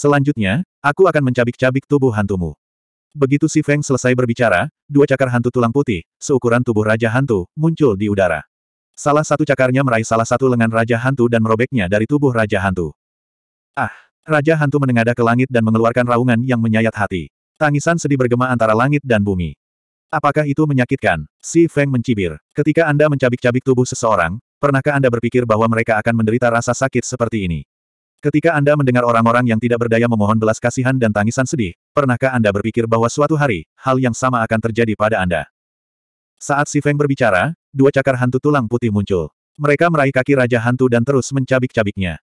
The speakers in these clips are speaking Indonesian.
Selanjutnya, aku akan mencabik-cabik tubuh hantumu. Begitu si Feng selesai berbicara, dua cakar hantu tulang putih, seukuran tubuh Raja Hantu, muncul di udara. Salah satu cakarnya meraih salah satu lengan Raja Hantu dan merobeknya dari tubuh Raja Hantu. Ah! Raja Hantu menengadah ke langit dan mengeluarkan raungan yang menyayat hati. Tangisan sedih bergema antara langit dan bumi. Apakah itu menyakitkan? Si Feng mencibir. Ketika Anda mencabik-cabik tubuh seseorang, pernahkah Anda berpikir bahwa mereka akan menderita rasa sakit seperti ini? Ketika Anda mendengar orang-orang yang tidak berdaya memohon belas kasihan dan tangisan sedih, pernahkah Anda berpikir bahwa suatu hari, hal yang sama akan terjadi pada Anda? Saat Si Feng berbicara, dua cakar hantu tulang putih muncul. Mereka meraih kaki Raja Hantu dan terus mencabik-cabiknya.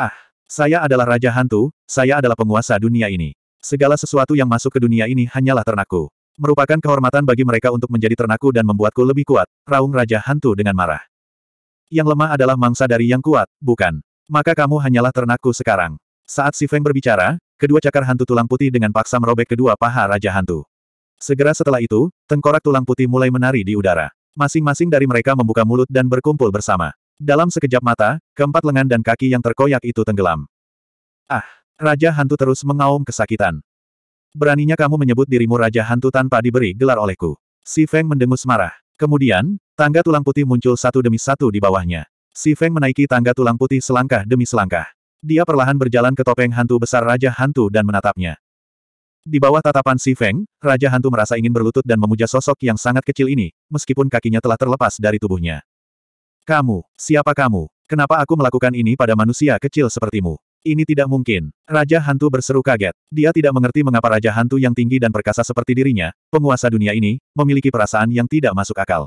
Ah, saya adalah Raja Hantu, saya adalah penguasa dunia ini. Segala sesuatu yang masuk ke dunia ini hanyalah ternakku. Merupakan kehormatan bagi mereka untuk menjadi ternakku dan membuatku lebih kuat, raung Raja Hantu dengan marah. Yang lemah adalah mangsa dari yang kuat, bukan? Maka kamu hanyalah ternakku sekarang. Saat Si Feng berbicara, kedua cakar hantu tulang putih dengan paksa merobek kedua paha Raja Hantu. Segera setelah itu, tengkorak tulang putih mulai menari di udara. Masing-masing dari mereka membuka mulut dan berkumpul bersama. Dalam sekejap mata, keempat lengan dan kaki yang terkoyak itu tenggelam. Ah! Raja Hantu terus mengaum kesakitan. Beraninya kamu menyebut dirimu Raja Hantu tanpa diberi gelar olehku. Si Feng mendengus marah. Kemudian, tangga tulang putih muncul satu demi satu di bawahnya. Si Feng menaiki tangga tulang putih selangkah demi selangkah. Dia perlahan berjalan ke topeng hantu besar Raja Hantu dan menatapnya. Di bawah tatapan Si Feng, Raja Hantu merasa ingin berlutut dan memuja sosok yang sangat kecil ini, meskipun kakinya telah terlepas dari tubuhnya. Kamu, siapa kamu? Kenapa aku melakukan ini pada manusia kecil sepertimu? Ini tidak mungkin. Raja Hantu berseru kaget. Dia tidak mengerti mengapa Raja Hantu yang tinggi dan perkasa seperti dirinya, penguasa dunia ini, memiliki perasaan yang tidak masuk akal.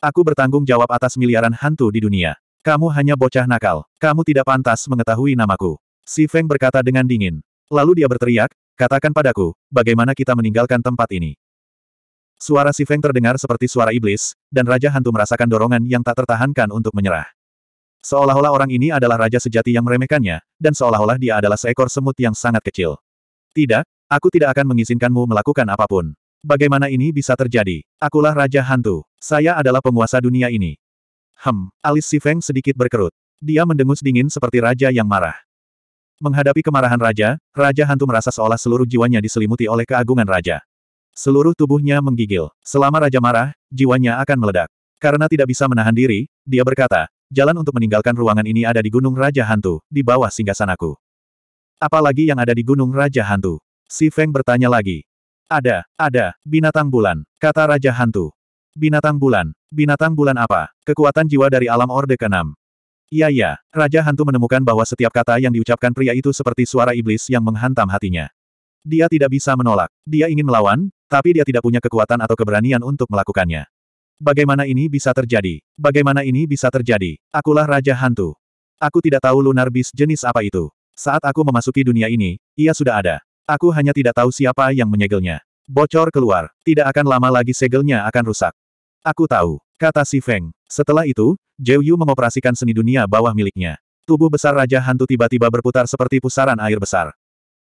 Aku bertanggung jawab atas miliaran hantu di dunia. Kamu hanya bocah nakal. Kamu tidak pantas mengetahui namaku. Si Feng berkata dengan dingin. Lalu dia berteriak, katakan padaku, bagaimana kita meninggalkan tempat ini. Suara si Feng terdengar seperti suara iblis, dan Raja Hantu merasakan dorongan yang tak tertahankan untuk menyerah. Seolah-olah orang ini adalah raja sejati yang meremehkannya, dan seolah-olah dia adalah seekor semut yang sangat kecil. Tidak, aku tidak akan mengizinkanmu melakukan apapun. Bagaimana ini bisa terjadi? Akulah Raja Hantu. Saya adalah penguasa dunia ini. Hem, alis Si Feng sedikit berkerut. Dia mendengus dingin seperti raja yang marah. Menghadapi kemarahan raja, Raja Hantu merasa seolah seluruh jiwanya diselimuti oleh keagungan raja. Seluruh tubuhnya menggigil. Selama raja marah, jiwanya akan meledak. Karena tidak bisa menahan diri, dia berkata, jalan untuk meninggalkan ruangan ini ada di Gunung Raja Hantu, di bawah singgasanaku. Apalagi yang ada di Gunung Raja Hantu? Si Feng bertanya lagi, ada, ada, binatang bulan, kata Raja Hantu. Binatang bulan, binatang bulan apa? Kekuatan jiwa dari alam Orde ke-6. Iya iya, Raja Hantu menemukan bahwa setiap kata yang diucapkan pria itu seperti suara iblis yang menghantam hatinya. Dia tidak bisa menolak. Dia ingin melawan, tapi dia tidak punya kekuatan atau keberanian untuk melakukannya. Bagaimana ini bisa terjadi? Bagaimana ini bisa terjadi? Akulah Raja Hantu. Aku tidak tahu lunar bis jenis apa itu. Saat aku memasuki dunia ini, ia sudah ada. Aku hanya tidak tahu siapa yang menyegelnya. Bocor keluar. Tidak akan lama lagi segelnya akan rusak. Aku tahu, kata si Feng. Setelah itu, Zhou Yu mengoperasikan seni dunia bawah miliknya. Tubuh besar Raja Hantu tiba-tiba berputar seperti pusaran air besar.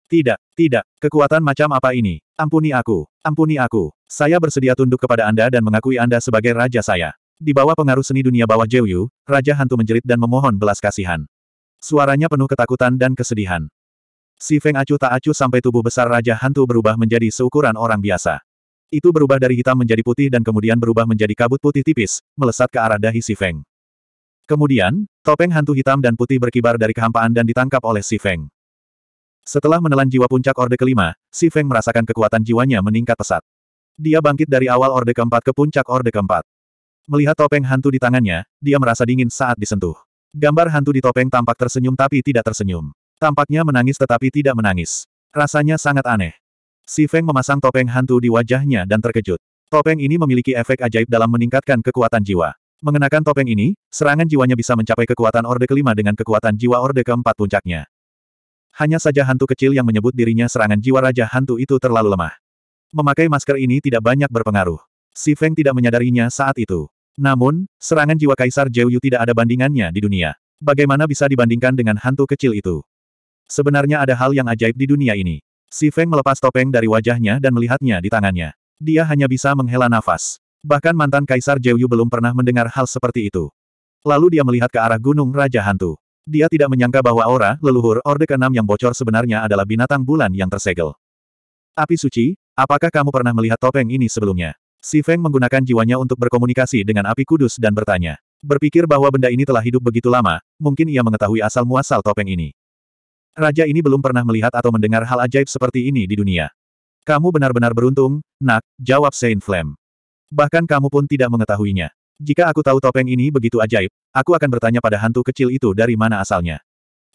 Tidak, tidak, kekuatan macam apa ini? Ampuni aku, ampuni aku. Saya bersedia tunduk kepada Anda dan mengakui Anda sebagai raja saya. Di bawah pengaruh seni dunia bawah Zhou Yu, Raja Hantu menjerit dan memohon belas kasihan. Suaranya penuh ketakutan dan kesedihan. Si Feng acuh tak acuh sampai tubuh besar Raja Hantu berubah menjadi seukuran orang biasa. Itu berubah dari hitam menjadi putih dan kemudian berubah menjadi kabut putih tipis, melesat ke arah dahi Si Feng. Kemudian, topeng hantu hitam dan putih berkibar dari kehampaan dan ditangkap oleh Si Feng. Setelah menelan jiwa puncak Orde Kelima, Si Feng merasakan kekuatan jiwanya meningkat pesat. Dia bangkit dari awal Orde Keempat ke puncak Orde Keempat. Melihat topeng hantu di tangannya, dia merasa dingin saat disentuh. Gambar hantu di topeng tampak tersenyum tapi tidak tersenyum. Tampaknya menangis tetapi tidak menangis. Rasanya sangat aneh. Si Feng memasang topeng hantu di wajahnya dan terkejut. Topeng ini memiliki efek ajaib dalam meningkatkan kekuatan jiwa. Mengenakan topeng ini, serangan jiwanya bisa mencapai kekuatan Orde kelima dengan kekuatan jiwa Orde keempat puncaknya. Hanya saja hantu kecil yang menyebut dirinya serangan jiwa Raja Hantu itu terlalu lemah. Memakai masker ini tidak banyak berpengaruh. Si Feng tidak menyadarinya saat itu. Namun, serangan jiwa Kaisar Jeyu tidak ada bandingannya di dunia. Bagaimana bisa dibandingkan dengan hantu kecil itu? Sebenarnya ada hal yang ajaib di dunia ini. Si Feng melepas topeng dari wajahnya dan melihatnya di tangannya. Dia hanya bisa menghela nafas. Bahkan mantan Kaisar Jeuyu belum pernah mendengar hal seperti itu. Lalu dia melihat ke arah Gunung Raja Hantu. Dia tidak menyangka bahwa aura leluhur Orde ke-6 yang bocor sebenarnya adalah binatang bulan yang tersegel. Api suci, apakah kamu pernah melihat topeng ini sebelumnya? Si Feng menggunakan jiwanya untuk berkomunikasi dengan api kudus dan bertanya. Berpikir bahwa benda ini telah hidup begitu lama, mungkin ia mengetahui asal-muasal topeng ini. Raja ini belum pernah melihat atau mendengar hal ajaib seperti ini di dunia. Kamu benar-benar beruntung, nak, jawab Saint Flame. Bahkan kamu pun tidak mengetahuinya. Jika aku tahu topeng ini begitu ajaib, aku akan bertanya pada hantu kecil itu dari mana asalnya.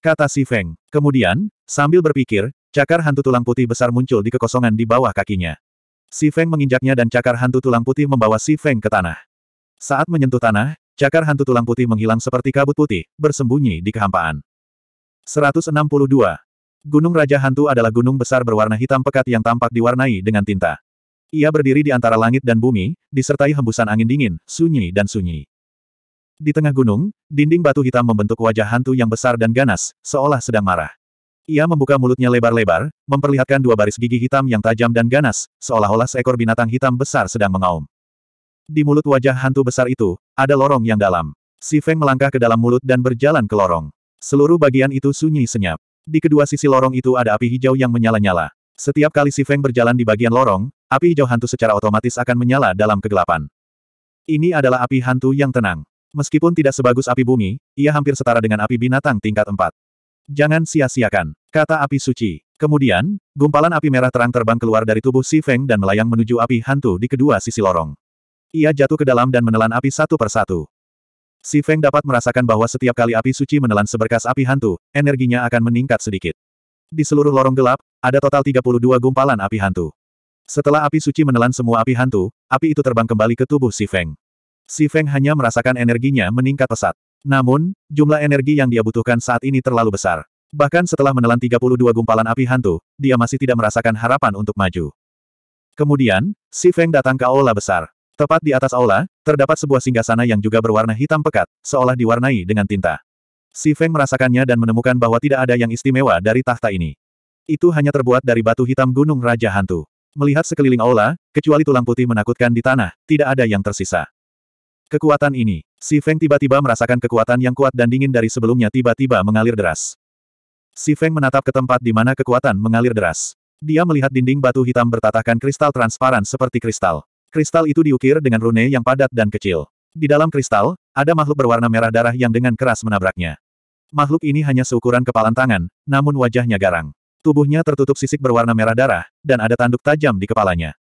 Kata si Feng. Kemudian, sambil berpikir, cakar hantu tulang putih besar muncul di kekosongan di bawah kakinya. Si Feng menginjaknya dan cakar hantu tulang putih membawa si Feng ke tanah. Saat menyentuh tanah, cakar hantu tulang putih menghilang seperti kabut putih, bersembunyi di kehampaan. 162. Gunung Raja Hantu adalah gunung besar berwarna hitam pekat yang tampak diwarnai dengan tinta. Ia berdiri di antara langit dan bumi, disertai hembusan angin dingin, sunyi dan sunyi. Di tengah gunung, dinding batu hitam membentuk wajah hantu yang besar dan ganas, seolah sedang marah. Ia membuka mulutnya lebar-lebar, memperlihatkan dua baris gigi hitam yang tajam dan ganas, seolah-olah seekor binatang hitam besar sedang mengaum. Di mulut wajah hantu besar itu, ada lorong yang dalam. Si Feng melangkah ke dalam mulut dan berjalan ke lorong. Seluruh bagian itu sunyi senyap. Di kedua sisi lorong itu ada api hijau yang menyala-nyala. Setiap kali Si Feng berjalan di bagian lorong, api hijau hantu secara otomatis akan menyala dalam kegelapan. Ini adalah api hantu yang tenang. Meskipun tidak sebagus api bumi, ia hampir setara dengan api binatang tingkat 4. Jangan sia-siakan, kata api suci. Kemudian, gumpalan api merah terang terbang keluar dari tubuh Si Feng dan melayang menuju api hantu di kedua sisi lorong. Ia jatuh ke dalam dan menelan api satu persatu. Si Feng dapat merasakan bahwa setiap kali api suci menelan seberkas api hantu, energinya akan meningkat sedikit. Di seluruh lorong gelap, ada total 32 gumpalan api hantu. Setelah api suci menelan semua api hantu, api itu terbang kembali ke tubuh Si Feng. Si Feng hanya merasakan energinya meningkat pesat. Namun, jumlah energi yang dia butuhkan saat ini terlalu besar. Bahkan setelah menelan 32 gumpalan api hantu, dia masih tidak merasakan harapan untuk maju. Kemudian, Si Feng datang ke aula besar. Tepat di atas aula, terdapat sebuah singgasana yang juga berwarna hitam pekat, seolah diwarnai dengan tinta. Si Feng merasakannya dan menemukan bahwa tidak ada yang istimewa dari tahta ini. Itu hanya terbuat dari batu hitam gunung Raja Hantu. Melihat sekeliling aula, kecuali tulang putih menakutkan di tanah, tidak ada yang tersisa. Kekuatan ini, Si Feng tiba-tiba merasakan kekuatan yang kuat dan dingin dari sebelumnya tiba-tiba mengalir deras. Si Feng menatap ke tempat di mana kekuatan mengalir deras. Dia melihat dinding batu hitam bertatahkan kristal transparan seperti kristal. Kristal itu diukir dengan rune yang padat dan kecil. Di dalam kristal, ada makhluk berwarna merah darah yang dengan keras menabraknya. Makhluk ini hanya seukuran kepalan tangan, namun wajahnya garang. Tubuhnya tertutup sisik berwarna merah darah, dan ada tanduk tajam di kepalanya.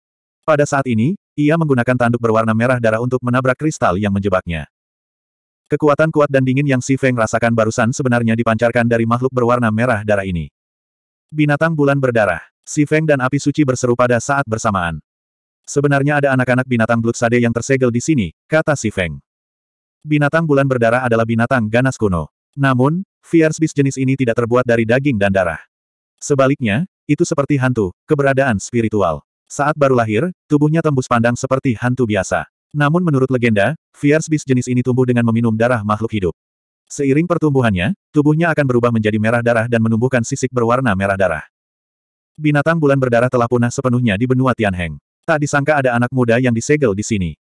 Pada saat ini, ia menggunakan tanduk berwarna merah darah untuk menabrak kristal yang menjebaknya. Kekuatan kuat dan dingin yang Si Feng rasakan barusan sebenarnya dipancarkan dari makhluk berwarna merah darah ini. Binatang bulan berdarah, Si Feng dan api suci berseru pada saat bersamaan. Sebenarnya ada anak-anak binatang Blutsade yang tersegel di sini, kata si Feng. Binatang bulan berdarah adalah binatang ganas kuno. Namun, fierce beast jenis ini tidak terbuat dari daging dan darah. Sebaliknya, itu seperti hantu, keberadaan spiritual. Saat baru lahir, tubuhnya tembus pandang seperti hantu biasa. Namun menurut legenda, fierce beast jenis ini tumbuh dengan meminum darah makhluk hidup. Seiring pertumbuhannya, tubuhnya akan berubah menjadi merah darah dan menumbuhkan sisik berwarna merah darah. Binatang bulan berdarah telah punah sepenuhnya di benua Tianheng. Tak disangka ada anak muda yang disegel di sini.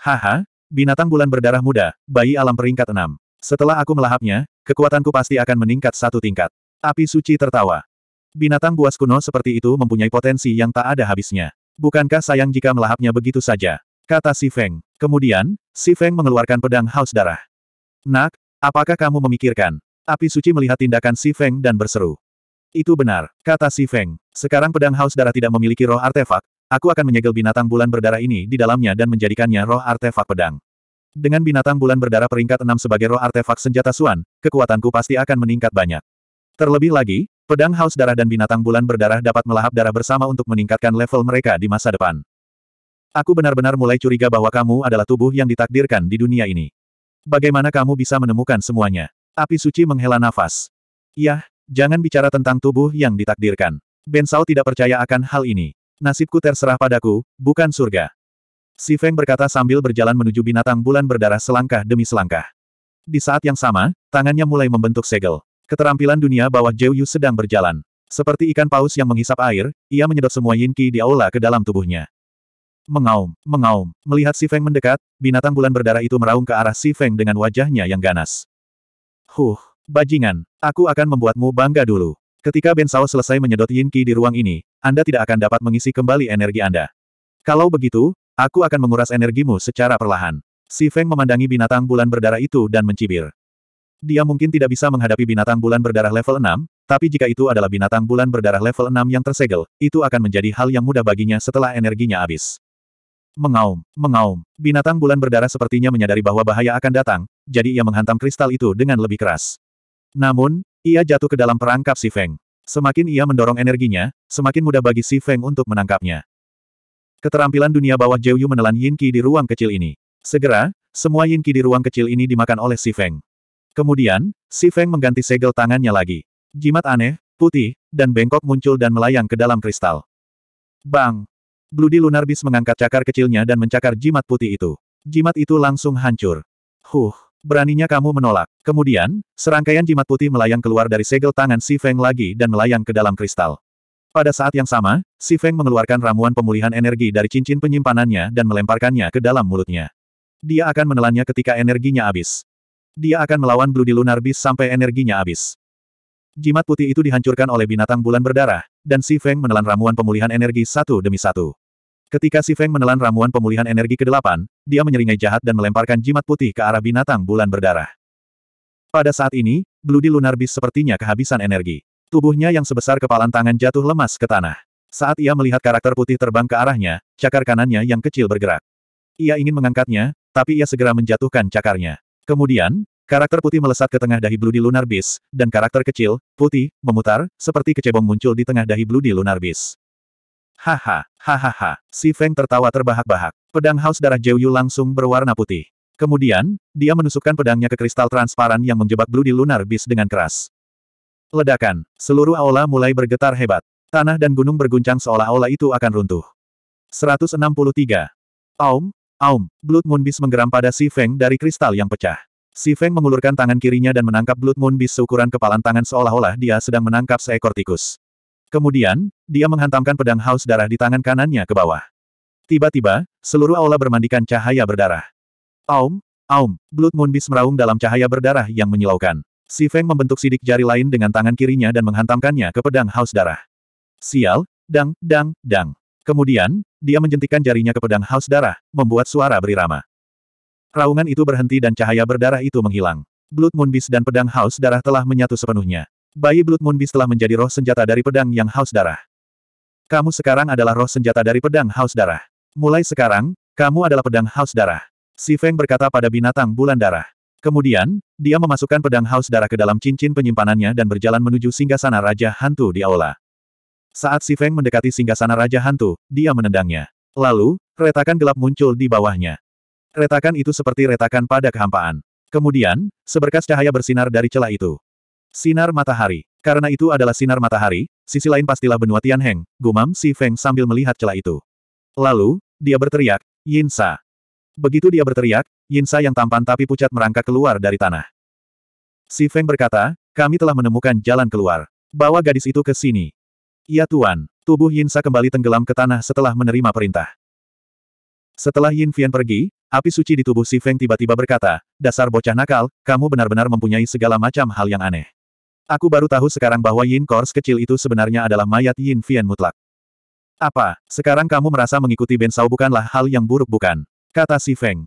Haha, binatang bulan berdarah muda, bayi alam peringkat enam. Setelah aku melahapnya, kekuatanku pasti akan meningkat satu tingkat. Api suci tertawa. Binatang buas kuno seperti itu mempunyai potensi yang tak ada habisnya. Bukankah sayang jika melahapnya begitu saja? Kata si Feng. Kemudian, si Feng mengeluarkan pedang haus darah. Nak, apakah kamu memikirkan? Api suci melihat tindakan si Feng dan berseru. Itu benar, kata si Feng. Sekarang pedang haus darah tidak memiliki roh artefak, Aku akan menyegel binatang bulan berdarah ini di dalamnya dan menjadikannya roh artefak pedang. Dengan binatang bulan berdarah peringkat 6 sebagai roh artefak senjata Suan, kekuatanku pasti akan meningkat banyak. Terlebih lagi, pedang haus darah dan binatang bulan berdarah dapat melahap darah bersama untuk meningkatkan level mereka di masa depan. Aku benar-benar mulai curiga bahwa kamu adalah tubuh yang ditakdirkan di dunia ini. Bagaimana kamu bisa menemukan semuanya? Api suci menghela nafas. Yah, jangan bicara tentang tubuh yang ditakdirkan. Ben tidak percaya akan hal ini. Nasibku terserah padaku, bukan surga. Si Feng berkata sambil berjalan menuju binatang bulan berdarah selangkah demi selangkah. Di saat yang sama, tangannya mulai membentuk segel. Keterampilan dunia bawah Zhou Yu sedang berjalan. Seperti ikan paus yang menghisap air, ia menyedot semua yin qi di aula ke dalam tubuhnya. Mengaum, mengaum, melihat Si Feng mendekat, binatang bulan berdarah itu meraung ke arah Si Feng dengan wajahnya yang ganas. Huh, bajingan, aku akan membuatmu bangga dulu. Ketika Ben Sao selesai menyedot Yin Qi di ruang ini, Anda tidak akan dapat mengisi kembali energi Anda. Kalau begitu, aku akan menguras energimu secara perlahan. Si Feng memandangi binatang bulan berdarah itu dan mencibir. Dia mungkin tidak bisa menghadapi binatang bulan berdarah level 6, tapi jika itu adalah binatang bulan berdarah level 6 yang tersegel, itu akan menjadi hal yang mudah baginya setelah energinya habis. Mengaum, mengaum. Binatang bulan berdarah sepertinya menyadari bahwa bahaya akan datang, jadi ia menghantam kristal itu dengan lebih keras. Namun, ia jatuh ke dalam perangkap Si Feng. Semakin ia mendorong energinya, semakin mudah bagi Si Feng untuk menangkapnya. Keterampilan dunia bawah Jiu Yu menelan Yin Qi di ruang kecil ini. Segera, semua Yin Qi di ruang kecil ini dimakan oleh Si Feng. Kemudian, Si Feng mengganti segel tangannya lagi. Jimat aneh, putih, dan bengkok muncul dan melayang ke dalam kristal. Bang! Bludi Lunar Beast mengangkat cakar kecilnya dan mencakar jimat putih itu. Jimat itu langsung hancur. Huh! Beraninya kamu menolak. Kemudian, serangkaian jimat putih melayang keluar dari segel tangan Si Feng lagi dan melayang ke dalam kristal. Pada saat yang sama, Si Feng mengeluarkan ramuan pemulihan energi dari cincin penyimpanannya dan melemparkannya ke dalam mulutnya. Dia akan menelannya ketika energinya habis. Dia akan melawan Blue Lunar Beast sampai energinya habis. Jimat putih itu dihancurkan oleh binatang bulan berdarah, dan Si Feng menelan ramuan pemulihan energi satu demi satu. Ketika Si Feng menelan ramuan pemulihan energi ke-8, dia menyeringai jahat dan melemparkan jimat putih ke arah binatang bulan berdarah. Pada saat ini, Bloody Lunar Beast sepertinya kehabisan energi. Tubuhnya yang sebesar kepalan tangan jatuh lemas ke tanah. Saat ia melihat karakter putih terbang ke arahnya, cakar kanannya yang kecil bergerak. Ia ingin mengangkatnya, tapi ia segera menjatuhkan cakarnya. Kemudian, karakter putih melesat ke tengah dahi Bloody Lunar Beast, dan karakter kecil, putih, memutar, seperti kecebong muncul di tengah dahi Bloody Lunar Beast. Haha, hahaha, si Feng tertawa terbahak-bahak. Pedang haus darah Zhou langsung berwarna putih. Kemudian, dia menusukkan pedangnya ke kristal transparan yang menjebak Blue di Lunar Beast dengan keras. Ledakan, seluruh aula mulai bergetar hebat. Tanah dan gunung berguncang seolah aula itu akan runtuh. 163. Aum, aum, Blood Moon Beast menggeram pada Si Feng dari kristal yang pecah. Si Feng mengulurkan tangan kirinya dan menangkap Blood Moon Beast seukuran kepalan tangan seolah-olah dia sedang menangkap seekor tikus. Kemudian, dia menghantamkan pedang haus darah di tangan kanannya ke bawah. Tiba-tiba, seluruh aula bermandikan cahaya berdarah. Aum, aum, Blood Moon Beast meraung dalam cahaya berdarah yang menyilaukan. Si Feng membentuk sidik jari lain dengan tangan kirinya dan menghantamkannya ke pedang haus darah. Sial, dang, dang, dang. Kemudian, dia menjentikkan jarinya ke pedang haus darah, membuat suara berirama. Raungan itu berhenti dan cahaya berdarah itu menghilang. Blood Moon Beast dan pedang haus darah telah menyatu sepenuhnya. Bayi Blood Beast telah menjadi roh senjata dari pedang yang haus darah. Kamu sekarang adalah roh senjata dari pedang haus darah. Mulai sekarang, kamu adalah pedang haus darah. Si Feng berkata pada binatang bulan darah. Kemudian, dia memasukkan pedang haus darah ke dalam cincin penyimpanannya dan berjalan menuju singgasana Raja Hantu di aula. Saat Si Feng mendekati singgasana Raja Hantu, dia menendangnya. Lalu, retakan gelap muncul di bawahnya. Retakan itu seperti retakan pada kehampaan. Kemudian, seberkas cahaya bersinar dari celah itu. Sinar matahari. Karena itu adalah sinar matahari, sisi lain pastilah benua Tianheng, gumam Si Feng sambil melihat celah itu. Lalu, dia berteriak, Yin Sa. Begitu dia berteriak, Yin Sa yang tampan tapi pucat merangkak keluar dari tanah. Si Feng berkata, kami telah menemukan jalan keluar. Bawa gadis itu ke sini. Ya Tuan, tubuh Yin Sa kembali tenggelam ke tanah setelah menerima perintah. Setelah Yin Fian pergi, api suci di tubuh Si Feng tiba-tiba berkata, dasar bocah nakal, kamu benar-benar mempunyai segala macam hal yang aneh. Aku baru tahu sekarang bahwa Yin Kors kecil itu sebenarnya adalah mayat Yin Vian mutlak. Apa, sekarang kamu merasa mengikuti Ben Sao bukanlah hal yang buruk bukan? Kata Si Feng.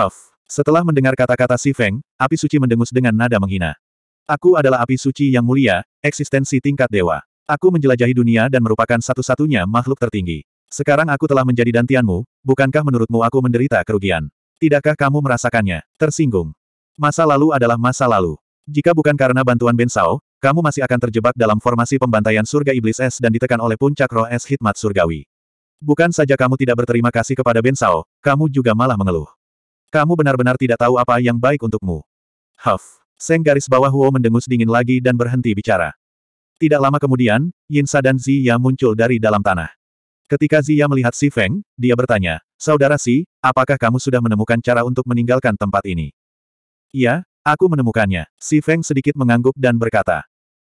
Huff. Setelah mendengar kata-kata Si Feng, api suci mendengus dengan nada menghina. Aku adalah api suci yang mulia, eksistensi tingkat dewa. Aku menjelajahi dunia dan merupakan satu-satunya makhluk tertinggi. Sekarang aku telah menjadi dantianmu, bukankah menurutmu aku menderita kerugian? Tidakkah kamu merasakannya? Tersinggung. Masa lalu adalah masa lalu. Jika bukan karena bantuan Ben Sao, kamu masih akan terjebak dalam formasi pembantaian surga iblis es dan ditekan oleh puncak roh es hikmat surgawi. Bukan saja kamu tidak berterima kasih kepada Ben Sao, kamu juga malah mengeluh. Kamu benar-benar tidak tahu apa yang baik untukmu. Huff. Seng garis bawah Huo mendengus dingin lagi dan berhenti bicara. Tidak lama kemudian, Yin Yinsa dan Ziya muncul dari dalam tanah. Ketika Ziya melihat Si Feng, dia bertanya, Saudara Si, apakah kamu sudah menemukan cara untuk meninggalkan tempat ini? Iya, Aku menemukannya. Si Feng sedikit mengangguk dan berkata.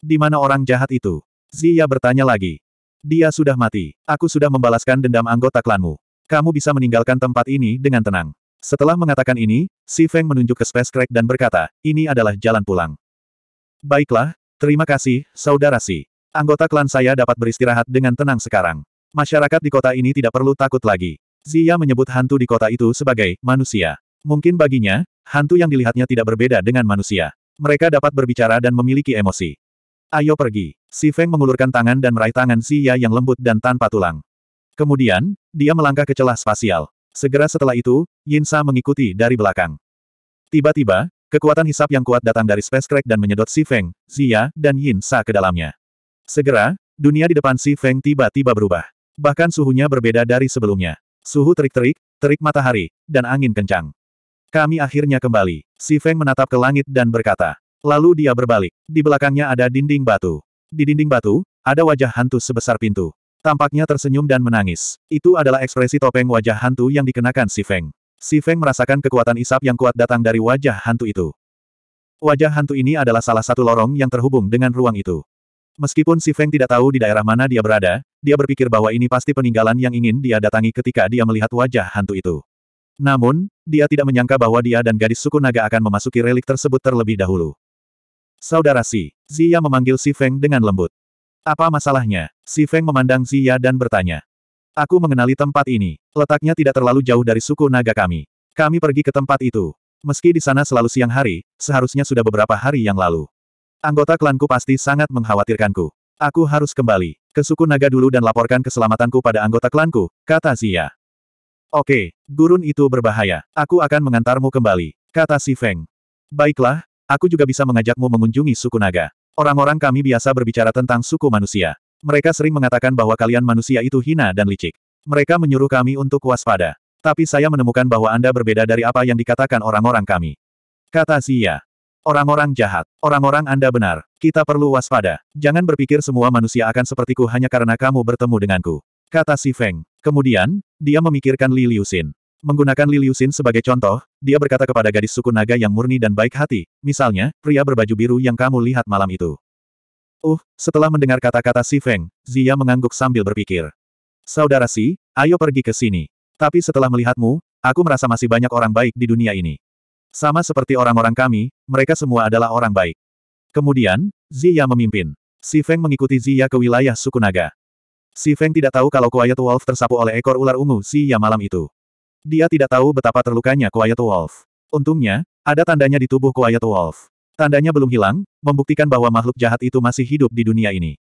Di mana orang jahat itu? Zia bertanya lagi. Dia sudah mati. Aku sudah membalaskan dendam anggota klanmu. Kamu bisa meninggalkan tempat ini dengan tenang. Setelah mengatakan ini, Si Feng menunjuk ke Space Crack dan berkata, ini adalah jalan pulang. Baiklah, terima kasih, Saudara Si. Anggota klan saya dapat beristirahat dengan tenang sekarang. Masyarakat di kota ini tidak perlu takut lagi. Zia menyebut hantu di kota itu sebagai manusia. Mungkin baginya, hantu yang dilihatnya tidak berbeda dengan manusia. Mereka dapat berbicara dan memiliki emosi. Ayo pergi. Si Feng mengulurkan tangan dan meraih tangan si Ya yang lembut dan tanpa tulang. Kemudian, dia melangkah ke celah spasial. Segera setelah itu, Yin Sa mengikuti dari belakang. Tiba-tiba, kekuatan hisap yang kuat datang dari Space Crack dan menyedot Si Feng, Zia, dan Yin Sa ke dalamnya. Segera, dunia di depan Si Feng tiba-tiba berubah. Bahkan suhunya berbeda dari sebelumnya. Suhu terik-terik, terik matahari, dan angin kencang. Kami akhirnya kembali. Si Feng menatap ke langit dan berkata. Lalu dia berbalik. Di belakangnya ada dinding batu. Di dinding batu, ada wajah hantu sebesar pintu. Tampaknya tersenyum dan menangis. Itu adalah ekspresi topeng wajah hantu yang dikenakan Si Feng. Si Feng merasakan kekuatan isap yang kuat datang dari wajah hantu itu. Wajah hantu ini adalah salah satu lorong yang terhubung dengan ruang itu. Meskipun Si Feng tidak tahu di daerah mana dia berada, dia berpikir bahwa ini pasti peninggalan yang ingin dia datangi ketika dia melihat wajah hantu itu. Namun, dia tidak menyangka bahwa dia dan gadis suku naga akan memasuki relik tersebut terlebih dahulu. Saudara Si, Zia memanggil Si Feng dengan lembut. Apa masalahnya? Si Feng memandang Zia dan bertanya. Aku mengenali tempat ini. Letaknya tidak terlalu jauh dari suku naga kami. Kami pergi ke tempat itu. Meski di sana selalu siang hari, seharusnya sudah beberapa hari yang lalu. Anggota klanku pasti sangat mengkhawatirkanku. Aku harus kembali ke suku naga dulu dan laporkan keselamatanku pada anggota klanku, kata Zia. Oke, gurun itu berbahaya. Aku akan mengantarmu kembali, kata si Feng. Baiklah, aku juga bisa mengajakmu mengunjungi suku naga. Orang-orang kami biasa berbicara tentang suku manusia. Mereka sering mengatakan bahwa kalian manusia itu hina dan licik. Mereka menyuruh kami untuk waspada. Tapi saya menemukan bahwa Anda berbeda dari apa yang dikatakan orang-orang kami. Kata Xia. Ya. Orang-orang jahat. Orang-orang Anda benar. Kita perlu waspada. Jangan berpikir semua manusia akan sepertiku hanya karena kamu bertemu denganku kata Si Feng. Kemudian, dia memikirkan Li Liusin. Menggunakan Li Liusin sebagai contoh, dia berkata kepada gadis suku naga yang murni dan baik hati, misalnya, pria berbaju biru yang kamu lihat malam itu. Uh, setelah mendengar kata-kata Si Feng, Zia mengangguk sambil berpikir. Saudara Si, ayo pergi ke sini. Tapi setelah melihatmu, aku merasa masih banyak orang baik di dunia ini. Sama seperti orang-orang kami, mereka semua adalah orang baik. Kemudian, Zia memimpin. Si Feng mengikuti Zia ke wilayah suku naga. Si Feng tidak tahu kalau Quiet Wolf tersapu oleh ekor ular ungu ya malam itu. Dia tidak tahu betapa terlukanya Quiet Wolf. Untungnya, ada tandanya di tubuh Quiet Wolf. Tandanya belum hilang, membuktikan bahwa makhluk jahat itu masih hidup di dunia ini.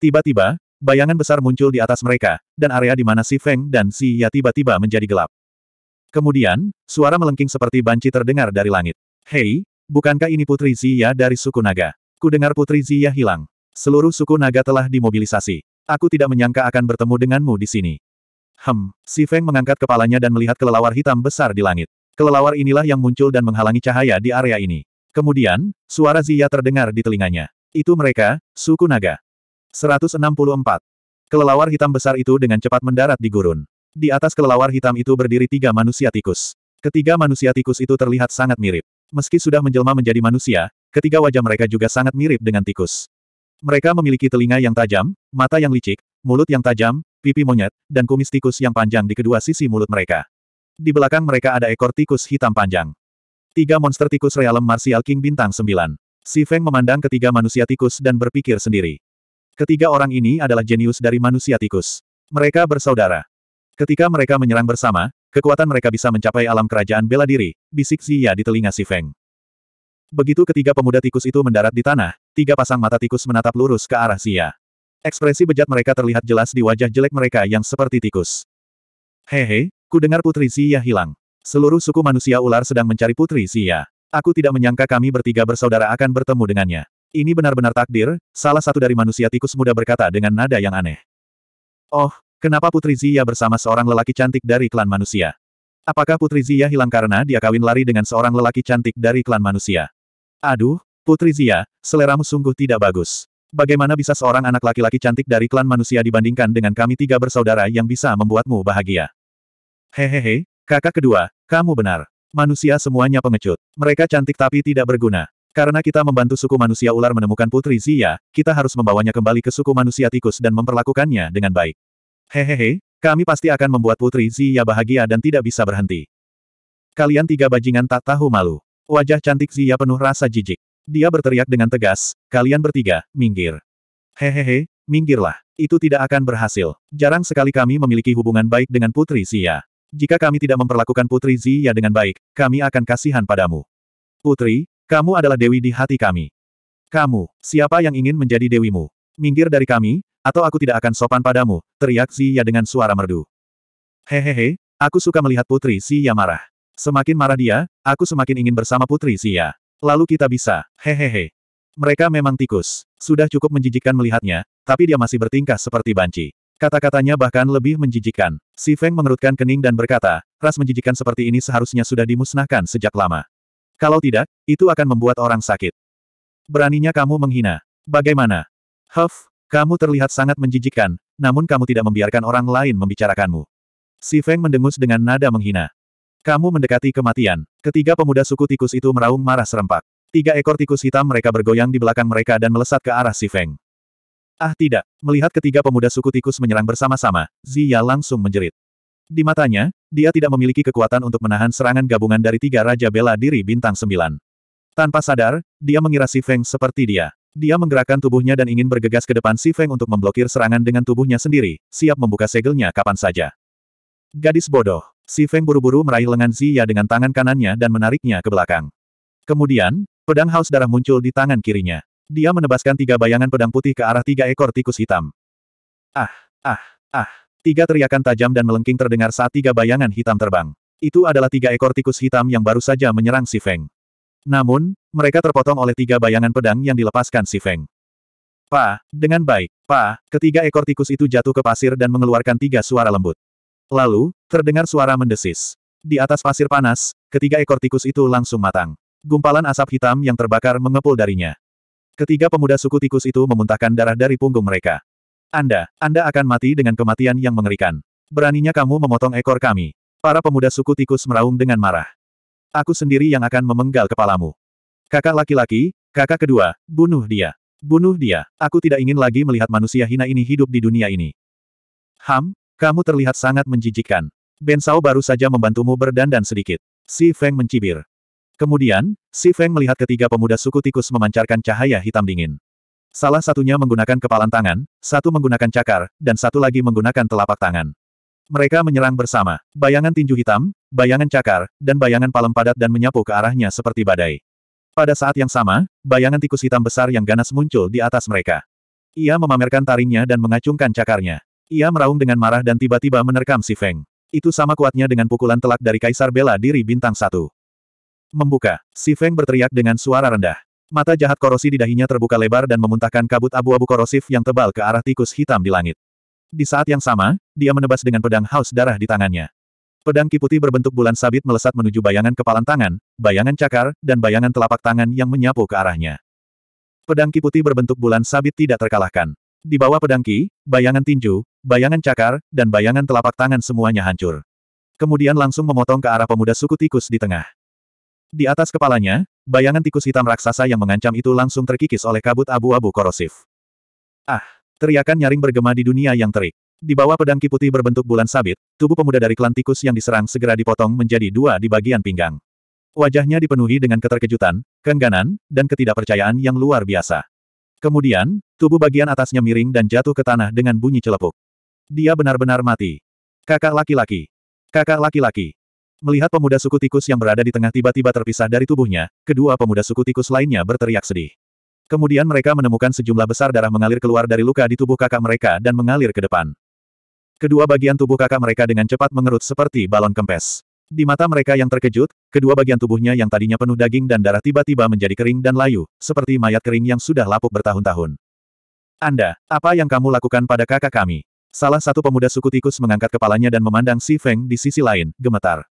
Tiba-tiba, bayangan besar muncul di atas mereka, dan area di mana Si Feng dan Si Ya tiba-tiba menjadi gelap. Kemudian, suara melengking seperti banci terdengar dari langit. Hei, bukankah ini Putri Zia dari suku Naga? Ku dengar Putri Zia hilang. Seluruh suku naga telah dimobilisasi. Aku tidak menyangka akan bertemu denganmu di sini. Hem, Si Feng mengangkat kepalanya dan melihat kelelawar hitam besar di langit. Kelelawar inilah yang muncul dan menghalangi cahaya di area ini. Kemudian, suara Zia terdengar di telinganya. Itu mereka, suku naga. 164. Kelelawar hitam besar itu dengan cepat mendarat di gurun. Di atas kelelawar hitam itu berdiri tiga manusia tikus. Ketiga manusia tikus itu terlihat sangat mirip. Meski sudah menjelma menjadi manusia, ketiga wajah mereka juga sangat mirip dengan tikus. Mereka memiliki telinga yang tajam, mata yang licik, mulut yang tajam, pipi monyet, dan kumis tikus yang panjang di kedua sisi mulut mereka. Di belakang mereka ada ekor tikus hitam panjang. Tiga monster tikus realem martial king bintang 9. Si Feng memandang ketiga manusia tikus dan berpikir sendiri. Ketiga orang ini adalah jenius dari manusia tikus. Mereka bersaudara. Ketika mereka menyerang bersama, kekuatan mereka bisa mencapai alam kerajaan bela diri, bisik Zia di telinga Si Feng. Begitu ketiga pemuda tikus itu mendarat di tanah, tiga pasang mata tikus menatap lurus ke arah Xia. Ekspresi bejat mereka terlihat jelas di wajah jelek mereka yang seperti tikus. Hehe, ku dengar putri Xia hilang. Seluruh suku manusia ular sedang mencari putri Xia. Aku tidak menyangka kami bertiga bersaudara akan bertemu dengannya. Ini benar-benar takdir, salah satu dari manusia tikus muda berkata dengan nada yang aneh. Oh, kenapa Putri Zia bersama seorang lelaki cantik dari klan manusia? Apakah Putri Zia hilang karena dia kawin lari dengan seorang lelaki cantik dari klan manusia? Aduh, Putri Zia, seleramu sungguh tidak bagus. Bagaimana bisa seorang anak laki-laki cantik dari klan manusia dibandingkan dengan kami tiga bersaudara yang bisa membuatmu bahagia? Hehehe, kakak kedua, kamu benar. Manusia semuanya pengecut. Mereka cantik tapi tidak berguna. Karena kita membantu suku manusia ular menemukan Putri Zia, kita harus membawanya kembali ke suku manusia tikus dan memperlakukannya dengan baik. Hehehe, kami pasti akan membuat Putri Zia bahagia dan tidak bisa berhenti. Kalian tiga bajingan tak tahu malu. Wajah cantik Zia penuh rasa jijik. Dia berteriak dengan tegas, kalian bertiga, minggir. Hehehe, minggirlah. Itu tidak akan berhasil. Jarang sekali kami memiliki hubungan baik dengan Putri Zia. Jika kami tidak memperlakukan Putri Zia dengan baik, kami akan kasihan padamu. Putri, kamu adalah dewi di hati kami. Kamu, siapa yang ingin menjadi dewimu? Minggir dari kami, atau aku tidak akan sopan padamu, teriak Zia dengan suara merdu. Hehehe, aku suka melihat Putri Zia marah. Semakin marah dia, aku semakin ingin bersama Putri Sia. Lalu kita bisa, hehehe. Mereka memang tikus. Sudah cukup menjijikkan melihatnya, tapi dia masih bertingkah seperti banci. Kata-katanya bahkan lebih menjijikkan. Si Feng mengerutkan kening dan berkata, ras menjijikkan seperti ini seharusnya sudah dimusnahkan sejak lama. Kalau tidak, itu akan membuat orang sakit. Beraninya kamu menghina. Bagaimana? Huff, kamu terlihat sangat menjijikkan. namun kamu tidak membiarkan orang lain membicarakanmu. Si Feng mendengus dengan nada menghina. Kamu mendekati kematian. Ketiga pemuda suku tikus itu meraung marah serempak. Tiga ekor tikus hitam mereka bergoyang di belakang mereka dan melesat ke arah si Feng. Ah tidak, melihat ketiga pemuda suku tikus menyerang bersama-sama, Ziya langsung menjerit. Di matanya, dia tidak memiliki kekuatan untuk menahan serangan gabungan dari tiga Raja Bela Diri Bintang sembilan. Tanpa sadar, dia mengira si Feng seperti dia. Dia menggerakkan tubuhnya dan ingin bergegas ke depan si Feng untuk memblokir serangan dengan tubuhnya sendiri, siap membuka segelnya kapan saja. Gadis bodoh. Si Feng buru-buru meraih lengan Ziya dengan tangan kanannya dan menariknya ke belakang. Kemudian, pedang haus darah muncul di tangan kirinya. Dia menebaskan tiga bayangan pedang putih ke arah tiga ekor tikus hitam. Ah, ah, ah. Tiga teriakan tajam dan melengking terdengar saat tiga bayangan hitam terbang. Itu adalah tiga ekor tikus hitam yang baru saja menyerang Si Feng. Namun, mereka terpotong oleh tiga bayangan pedang yang dilepaskan Si Feng. Pa, dengan baik, pa, ketiga ekor tikus itu jatuh ke pasir dan mengeluarkan tiga suara lembut. Lalu, terdengar suara mendesis. Di atas pasir panas, ketiga ekor tikus itu langsung matang. Gumpalan asap hitam yang terbakar mengepul darinya. Ketiga pemuda suku tikus itu memuntahkan darah dari punggung mereka. Anda, Anda akan mati dengan kematian yang mengerikan. Beraninya kamu memotong ekor kami. Para pemuda suku tikus meraung dengan marah. Aku sendiri yang akan memenggal kepalamu. Kakak laki-laki, kakak kedua, bunuh dia. Bunuh dia. Aku tidak ingin lagi melihat manusia hina ini hidup di dunia ini. Ham, kamu terlihat sangat menjijikkan. Ben Sao baru saja membantumu berdandan sedikit. Si Feng mencibir. Kemudian, si Feng melihat ketiga pemuda suku tikus memancarkan cahaya hitam dingin. Salah satunya menggunakan kepalan tangan, satu menggunakan cakar, dan satu lagi menggunakan telapak tangan. Mereka menyerang bersama. Bayangan tinju hitam, bayangan cakar, dan bayangan palem padat dan menyapu ke arahnya seperti badai. Pada saat yang sama, bayangan tikus hitam besar yang ganas muncul di atas mereka. Ia memamerkan taringnya dan mengacungkan cakarnya. Ia meraung dengan marah dan tiba-tiba menerkam si Feng. Itu sama kuatnya dengan pukulan telak dari Kaisar Bela Diri Bintang Satu. Membuka, si Feng berteriak dengan suara rendah. Mata jahat korosi di dahinya terbuka lebar dan memuntahkan kabut abu-abu korosif yang tebal ke arah tikus hitam di langit. Di saat yang sama, dia menebas dengan pedang haus darah di tangannya. Pedang kiputi berbentuk bulan sabit melesat menuju bayangan kepalan tangan, bayangan cakar, dan bayangan telapak tangan yang menyapu ke arahnya. Pedang kiputi berbentuk bulan sabit tidak terkalahkan. Di bawah pedang ki, bayangan tinju, bayangan cakar, dan bayangan telapak tangan semuanya hancur. Kemudian langsung memotong ke arah pemuda suku tikus di tengah. Di atas kepalanya, bayangan tikus hitam raksasa yang mengancam itu langsung terkikis oleh kabut abu-abu korosif. Ah! Teriakan nyaring bergema di dunia yang terik. Di bawah pedang kiputi berbentuk bulan sabit, tubuh pemuda dari klan tikus yang diserang segera dipotong menjadi dua di bagian pinggang. Wajahnya dipenuhi dengan keterkejutan, keengganan, dan ketidakpercayaan yang luar biasa. Kemudian, tubuh bagian atasnya miring dan jatuh ke tanah dengan bunyi celepuk. Dia benar-benar mati. Kakak laki-laki. Kakak laki-laki. Melihat pemuda suku tikus yang berada di tengah tiba-tiba terpisah dari tubuhnya, kedua pemuda suku tikus lainnya berteriak sedih. Kemudian mereka menemukan sejumlah besar darah mengalir keluar dari luka di tubuh kakak mereka dan mengalir ke depan. Kedua bagian tubuh kakak mereka dengan cepat mengerut seperti balon kempes. Di mata mereka yang terkejut, kedua bagian tubuhnya yang tadinya penuh daging dan darah tiba-tiba menjadi kering dan layu, seperti mayat kering yang sudah lapuk bertahun-tahun. Anda, apa yang kamu lakukan pada kakak kami? Salah satu pemuda suku tikus mengangkat kepalanya dan memandang Si Feng di sisi lain, gemetar.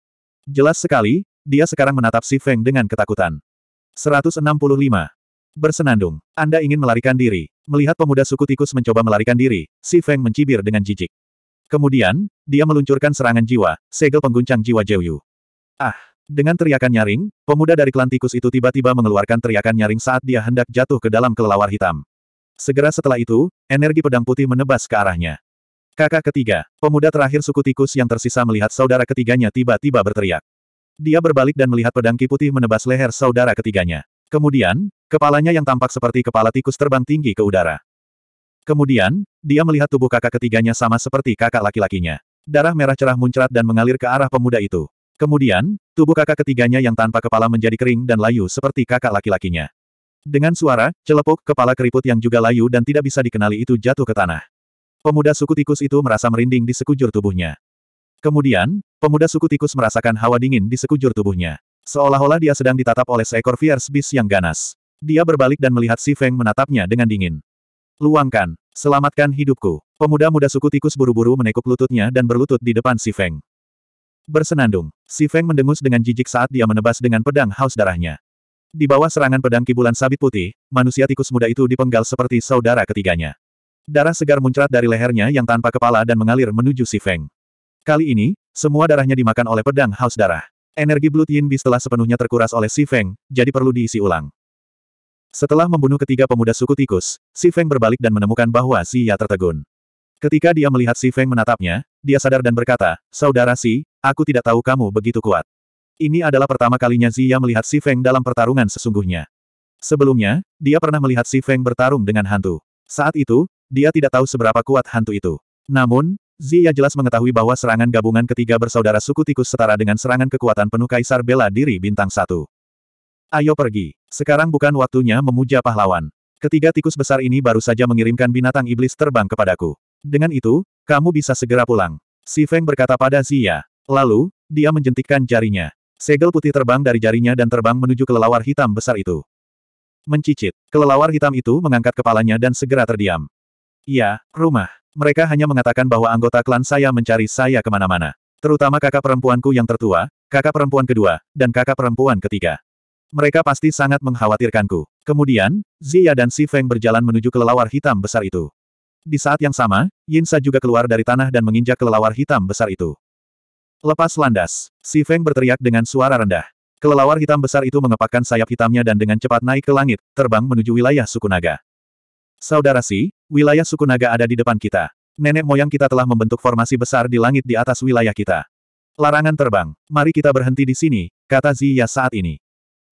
Jelas sekali, dia sekarang menatap Si Feng dengan ketakutan. 165. Bersenandung. Anda ingin melarikan diri. Melihat pemuda suku tikus mencoba melarikan diri, Si Feng mencibir dengan jijik. Kemudian, dia meluncurkan serangan jiwa, segel pengguncang jiwa Jeyu. Ah! Dengan teriakan nyaring, pemuda dari klan tikus itu tiba-tiba mengeluarkan teriakan nyaring saat dia hendak jatuh ke dalam kelelawar hitam. Segera setelah itu, energi pedang putih menebas ke arahnya. Kakak ketiga, pemuda terakhir suku tikus yang tersisa melihat saudara ketiganya tiba-tiba berteriak. Dia berbalik dan melihat pedang ki putih menebas leher saudara ketiganya. Kemudian, kepalanya yang tampak seperti kepala tikus terbang tinggi ke udara. Kemudian, dia melihat tubuh kakak ketiganya sama seperti kakak laki-lakinya. Darah merah cerah muncrat dan mengalir ke arah pemuda itu. Kemudian, tubuh kakak ketiganya yang tanpa kepala menjadi kering dan layu seperti kakak laki-lakinya. Dengan suara, celepuk, kepala keriput yang juga layu dan tidak bisa dikenali itu jatuh ke tanah pemuda suku tikus itu merasa merinding di sekujur tubuhnya. Kemudian, pemuda suku tikus merasakan hawa dingin di sekujur tubuhnya. Seolah-olah dia sedang ditatap oleh seekor fierce beast yang ganas. Dia berbalik dan melihat si Feng menatapnya dengan dingin. Luangkan, selamatkan hidupku. Pemuda-muda suku tikus buru-buru menekuk lututnya dan berlutut di depan si Feng. Bersenandung, si Feng mendengus dengan jijik saat dia menebas dengan pedang haus darahnya. Di bawah serangan pedang kibulan sabit putih, manusia tikus muda itu dipenggal seperti saudara ketiganya. Darah segar muncrat dari lehernya yang tanpa kepala dan mengalir menuju si Feng. Kali ini, semua darahnya dimakan oleh pedang haus darah. Energi Blood Yin Beast telah sepenuhnya terkuras oleh si Feng, jadi perlu diisi ulang. Setelah membunuh ketiga pemuda suku tikus, si Feng berbalik dan menemukan bahwa Si Ya tertegun. Ketika dia melihat si Feng menatapnya, dia sadar dan berkata, Saudara Si, aku tidak tahu kamu begitu kuat. Ini adalah pertama kalinya Si Ya melihat si Feng dalam pertarungan sesungguhnya. Sebelumnya, dia pernah melihat si Feng bertarung dengan hantu. Saat itu, dia tidak tahu seberapa kuat hantu itu. Namun, Zia jelas mengetahui bahwa serangan gabungan ketiga bersaudara suku tikus setara dengan serangan kekuatan penuh kaisar bela diri bintang satu. Ayo pergi. Sekarang bukan waktunya memuja pahlawan. Ketiga tikus besar ini baru saja mengirimkan binatang iblis terbang kepadaku. Dengan itu, kamu bisa segera pulang. Si Feng berkata pada Zia. Lalu, dia menjentikkan jarinya. Segel putih terbang dari jarinya dan terbang menuju kelelawar hitam besar itu. Mencicit. Kelelawar hitam itu mengangkat kepalanya dan segera terdiam. Iya, rumah. Mereka hanya mengatakan bahwa anggota klan saya mencari saya kemana-mana. Terutama kakak perempuanku yang tertua, kakak perempuan kedua, dan kakak perempuan ketiga. Mereka pasti sangat mengkhawatirkanku. Kemudian, Zia dan Si Feng berjalan menuju kelelawar hitam besar itu. Di saat yang sama, Yinsa juga keluar dari tanah dan menginjak kelelawar hitam besar itu. Lepas landas, Si Feng berteriak dengan suara rendah. Kelelawar hitam besar itu mengepakkan sayap hitamnya dan dengan cepat naik ke langit, terbang menuju wilayah suku naga. Saudara Si, Wilayah suku naga ada di depan kita. Nenek moyang kita telah membentuk formasi besar di langit di atas wilayah kita. Larangan terbang. Mari kita berhenti di sini, kata Ziya saat ini.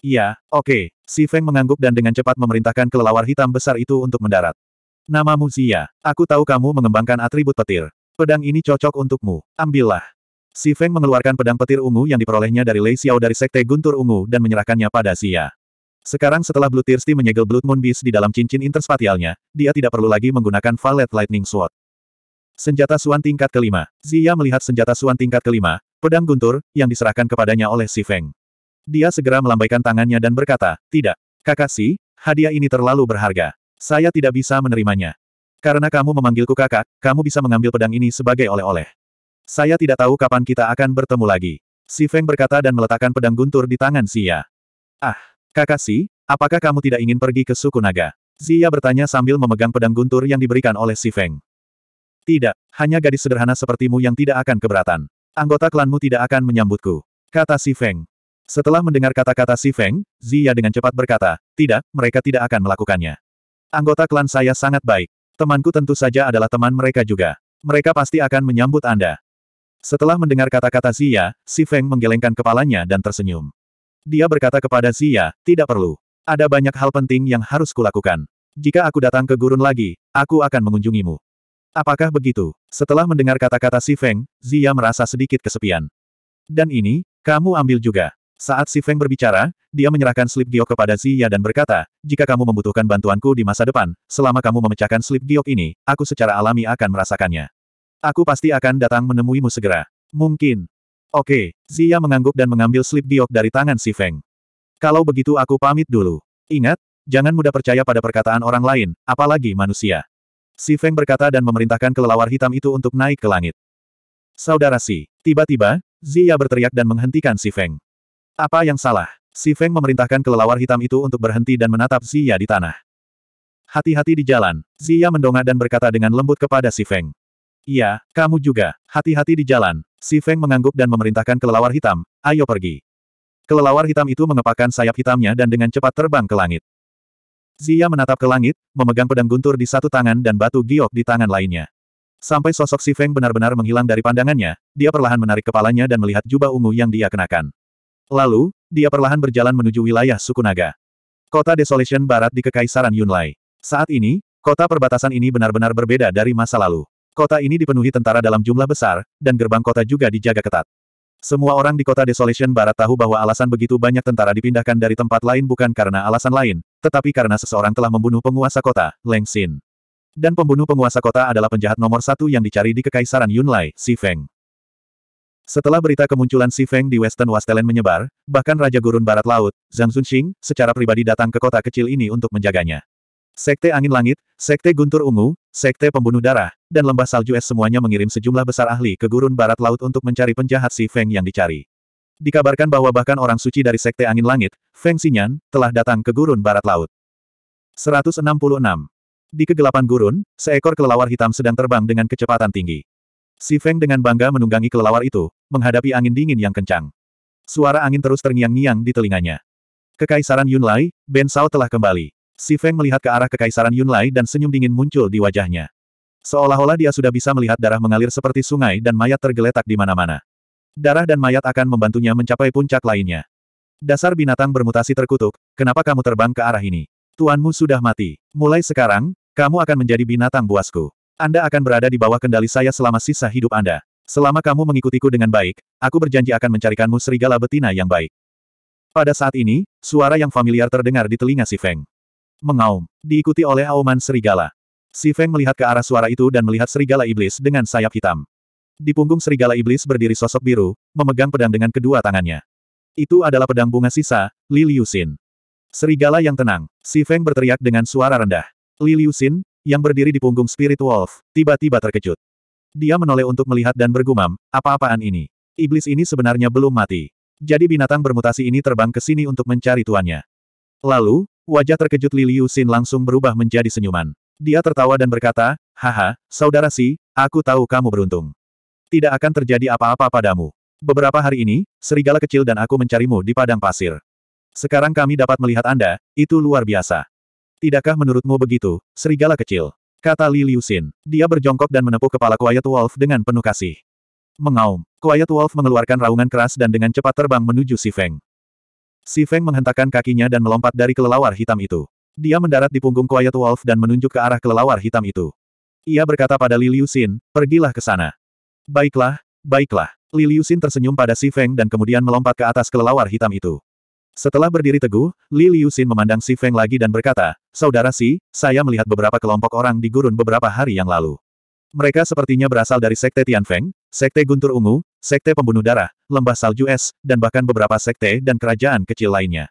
Iya, oke. Okay. Si Feng mengangguk dan dengan cepat memerintahkan kelelawar hitam besar itu untuk mendarat. Namamu Ziya. Aku tahu kamu mengembangkan atribut petir. Pedang ini cocok untukmu. Ambillah. Si Feng mengeluarkan pedang petir ungu yang diperolehnya dari Lei Xiao dari Sekte Guntur Ungu dan menyerahkannya pada Ziya. Sekarang setelah Blue Thirsty menyegel Blood Moon Beast di dalam cincin interspatialnya, dia tidak perlu lagi menggunakan Valet Lightning Sword. Senjata Suan tingkat kelima. Zia melihat senjata Suan tingkat kelima, pedang guntur, yang diserahkan kepadanya oleh Si Feng. Dia segera melambaikan tangannya dan berkata, Tidak, Kakashi, hadiah ini terlalu berharga. Saya tidak bisa menerimanya. Karena kamu memanggilku kakak, kamu bisa mengambil pedang ini sebagai oleh-oleh. Saya tidak tahu kapan kita akan bertemu lagi. Si Feng berkata dan meletakkan pedang guntur di tangan Zia. Ah! Kakashi, apakah kamu tidak ingin pergi ke suku naga? Zia bertanya sambil memegang pedang guntur yang diberikan oleh Si Feng. Tidak, hanya gadis sederhana sepertimu yang tidak akan keberatan. Anggota klanmu tidak akan menyambutku. Kata Si Feng. Setelah mendengar kata-kata Si Feng, Zia dengan cepat berkata, tidak, mereka tidak akan melakukannya. Anggota klan saya sangat baik. Temanku tentu saja adalah teman mereka juga. Mereka pasti akan menyambut Anda. Setelah mendengar kata-kata Zia, Si Feng menggelengkan kepalanya dan tersenyum. Dia berkata kepada Zia, tidak perlu. Ada banyak hal penting yang harus kulakukan. Jika aku datang ke gurun lagi, aku akan mengunjungimu. Apakah begitu? Setelah mendengar kata-kata Si Feng, Zia merasa sedikit kesepian. Dan ini, kamu ambil juga. Saat Si Feng berbicara, dia menyerahkan slip giok kepada Zia dan berkata, jika kamu membutuhkan bantuanku di masa depan, selama kamu memecahkan slip giok ini, aku secara alami akan merasakannya. Aku pasti akan datang menemuimu segera. Mungkin, Oke, Zia mengangguk dan mengambil slip giok dari tangan si Feng. Kalau begitu aku pamit dulu. Ingat, jangan mudah percaya pada perkataan orang lain, apalagi manusia. Si Feng berkata dan memerintahkan kelelawar hitam itu untuk naik ke langit. Saudara Si, tiba-tiba, Zia berteriak dan menghentikan Si Feng. Apa yang salah? Si Feng memerintahkan kelelawar hitam itu untuk berhenti dan menatap Zia di tanah. Hati-hati di jalan, Zia mendongak dan berkata dengan lembut kepada Si Feng. Iya, kamu juga. Hati-hati di jalan. Si Feng mengangguk dan memerintahkan kelelawar hitam, ayo pergi. Kelelawar hitam itu mengepakkan sayap hitamnya dan dengan cepat terbang ke langit. Zia menatap ke langit, memegang pedang guntur di satu tangan dan batu giok di tangan lainnya. Sampai sosok si Feng benar-benar menghilang dari pandangannya, dia perlahan menarik kepalanya dan melihat jubah ungu yang dia kenakan. Lalu, dia perlahan berjalan menuju wilayah suku naga. Kota Desolation Barat di Kekaisaran Yunlai. Saat ini, kota perbatasan ini benar-benar berbeda dari masa lalu. Kota ini dipenuhi tentara dalam jumlah besar, dan gerbang kota juga dijaga ketat. Semua orang di kota Desolation Barat tahu bahwa alasan begitu banyak tentara dipindahkan dari tempat lain bukan karena alasan lain, tetapi karena seseorang telah membunuh penguasa kota, Leng Xin. Dan pembunuh penguasa kota adalah penjahat nomor satu yang dicari di Kekaisaran Yunlai, Si Feng. Setelah berita kemunculan Si Feng di Western Wastelen menyebar, bahkan Raja Gurun Barat Laut, Zhang Zunxing, secara pribadi datang ke kota kecil ini untuk menjaganya. Sekte Angin Langit, Sekte Guntur Ungu, Sekte Pembunuh Darah, dan Lembah Salju Es semuanya mengirim sejumlah besar ahli ke gurun barat laut untuk mencari penjahat si Feng yang dicari. Dikabarkan bahwa bahkan orang suci dari Sekte Angin Langit, Feng Xinyan, telah datang ke gurun barat laut. 166. Di kegelapan gurun, seekor kelelawar hitam sedang terbang dengan kecepatan tinggi. Si Feng dengan bangga menunggangi kelelawar itu, menghadapi angin dingin yang kencang. Suara angin terus terngiang-ngiang di telinganya. Kekaisaran Yunlai, Ben Sao telah kembali. Si Feng melihat ke arah kekaisaran Yunlai dan senyum dingin muncul di wajahnya. Seolah-olah dia sudah bisa melihat darah mengalir seperti sungai dan mayat tergeletak di mana-mana. Darah dan mayat akan membantunya mencapai puncak lainnya. Dasar binatang bermutasi terkutuk, kenapa kamu terbang ke arah ini? Tuanmu sudah mati. Mulai sekarang, kamu akan menjadi binatang buasku. Anda akan berada di bawah kendali saya selama sisa hidup Anda. Selama kamu mengikutiku dengan baik, aku berjanji akan mencarikanmu serigala betina yang baik. Pada saat ini, suara yang familiar terdengar di telinga si Feng. Mengaum. Diikuti oleh auman serigala. Si Feng melihat ke arah suara itu dan melihat serigala iblis dengan sayap hitam. Di punggung serigala iblis berdiri sosok biru, memegang pedang dengan kedua tangannya. Itu adalah pedang bunga sisa, Li Liusin. Serigala yang tenang, Si Feng berteriak dengan suara rendah. Li Liusin, yang berdiri di punggung Spirit Wolf, tiba-tiba terkejut. Dia menoleh untuk melihat dan bergumam, apa-apaan ini? Iblis ini sebenarnya belum mati. Jadi binatang bermutasi ini terbang ke sini untuk mencari tuannya. Lalu, Wajah terkejut Li Liu Xin langsung berubah menjadi senyuman. Dia tertawa dan berkata, Haha, saudara si, aku tahu kamu beruntung. Tidak akan terjadi apa-apa padamu. Beberapa hari ini, serigala kecil dan aku mencarimu di padang pasir. Sekarang kami dapat melihat Anda, itu luar biasa. Tidakkah menurutmu begitu, serigala kecil? Kata Li Liu Xin. Dia berjongkok dan menepuk kepala Quiet Wolf dengan penuh kasih. Mengaum, Quiet Wolf mengeluarkan raungan keras dan dengan cepat terbang menuju Si Feng. Si Feng menghentakkan kakinya dan melompat dari kelelawar hitam itu. Dia mendarat di punggung Quiet Wolf dan menunjuk ke arah kelelawar hitam itu. Ia berkata pada Li Liu Xin, pergilah ke sana. Baiklah, baiklah. Li Liu Xin tersenyum pada Si Feng dan kemudian melompat ke atas kelelawar hitam itu. Setelah berdiri teguh, Li Liu Xin memandang Si Feng lagi dan berkata, Saudara Si, saya melihat beberapa kelompok orang di gurun beberapa hari yang lalu. Mereka sepertinya berasal dari Sekte Tian Feng, Sekte Guntur Ungu, Sekte Pembunuh Darah, Lembah Salju Es, dan bahkan beberapa sekte dan kerajaan kecil lainnya.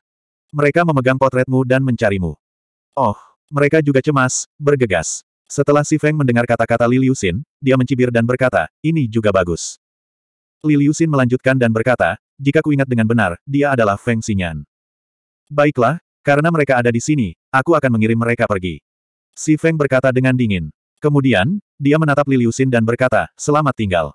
Mereka memegang potretmu dan mencarimu. Oh, mereka juga cemas, bergegas. Setelah Si Feng mendengar kata-kata Liliusin, dia mencibir dan berkata, ini juga bagus. Liliusin melanjutkan dan berkata, jika kuingat dengan benar, dia adalah Feng Xinyan. Baiklah, karena mereka ada di sini, aku akan mengirim mereka pergi. Si Feng berkata dengan dingin. Kemudian, dia menatap Liliusin dan berkata, selamat tinggal.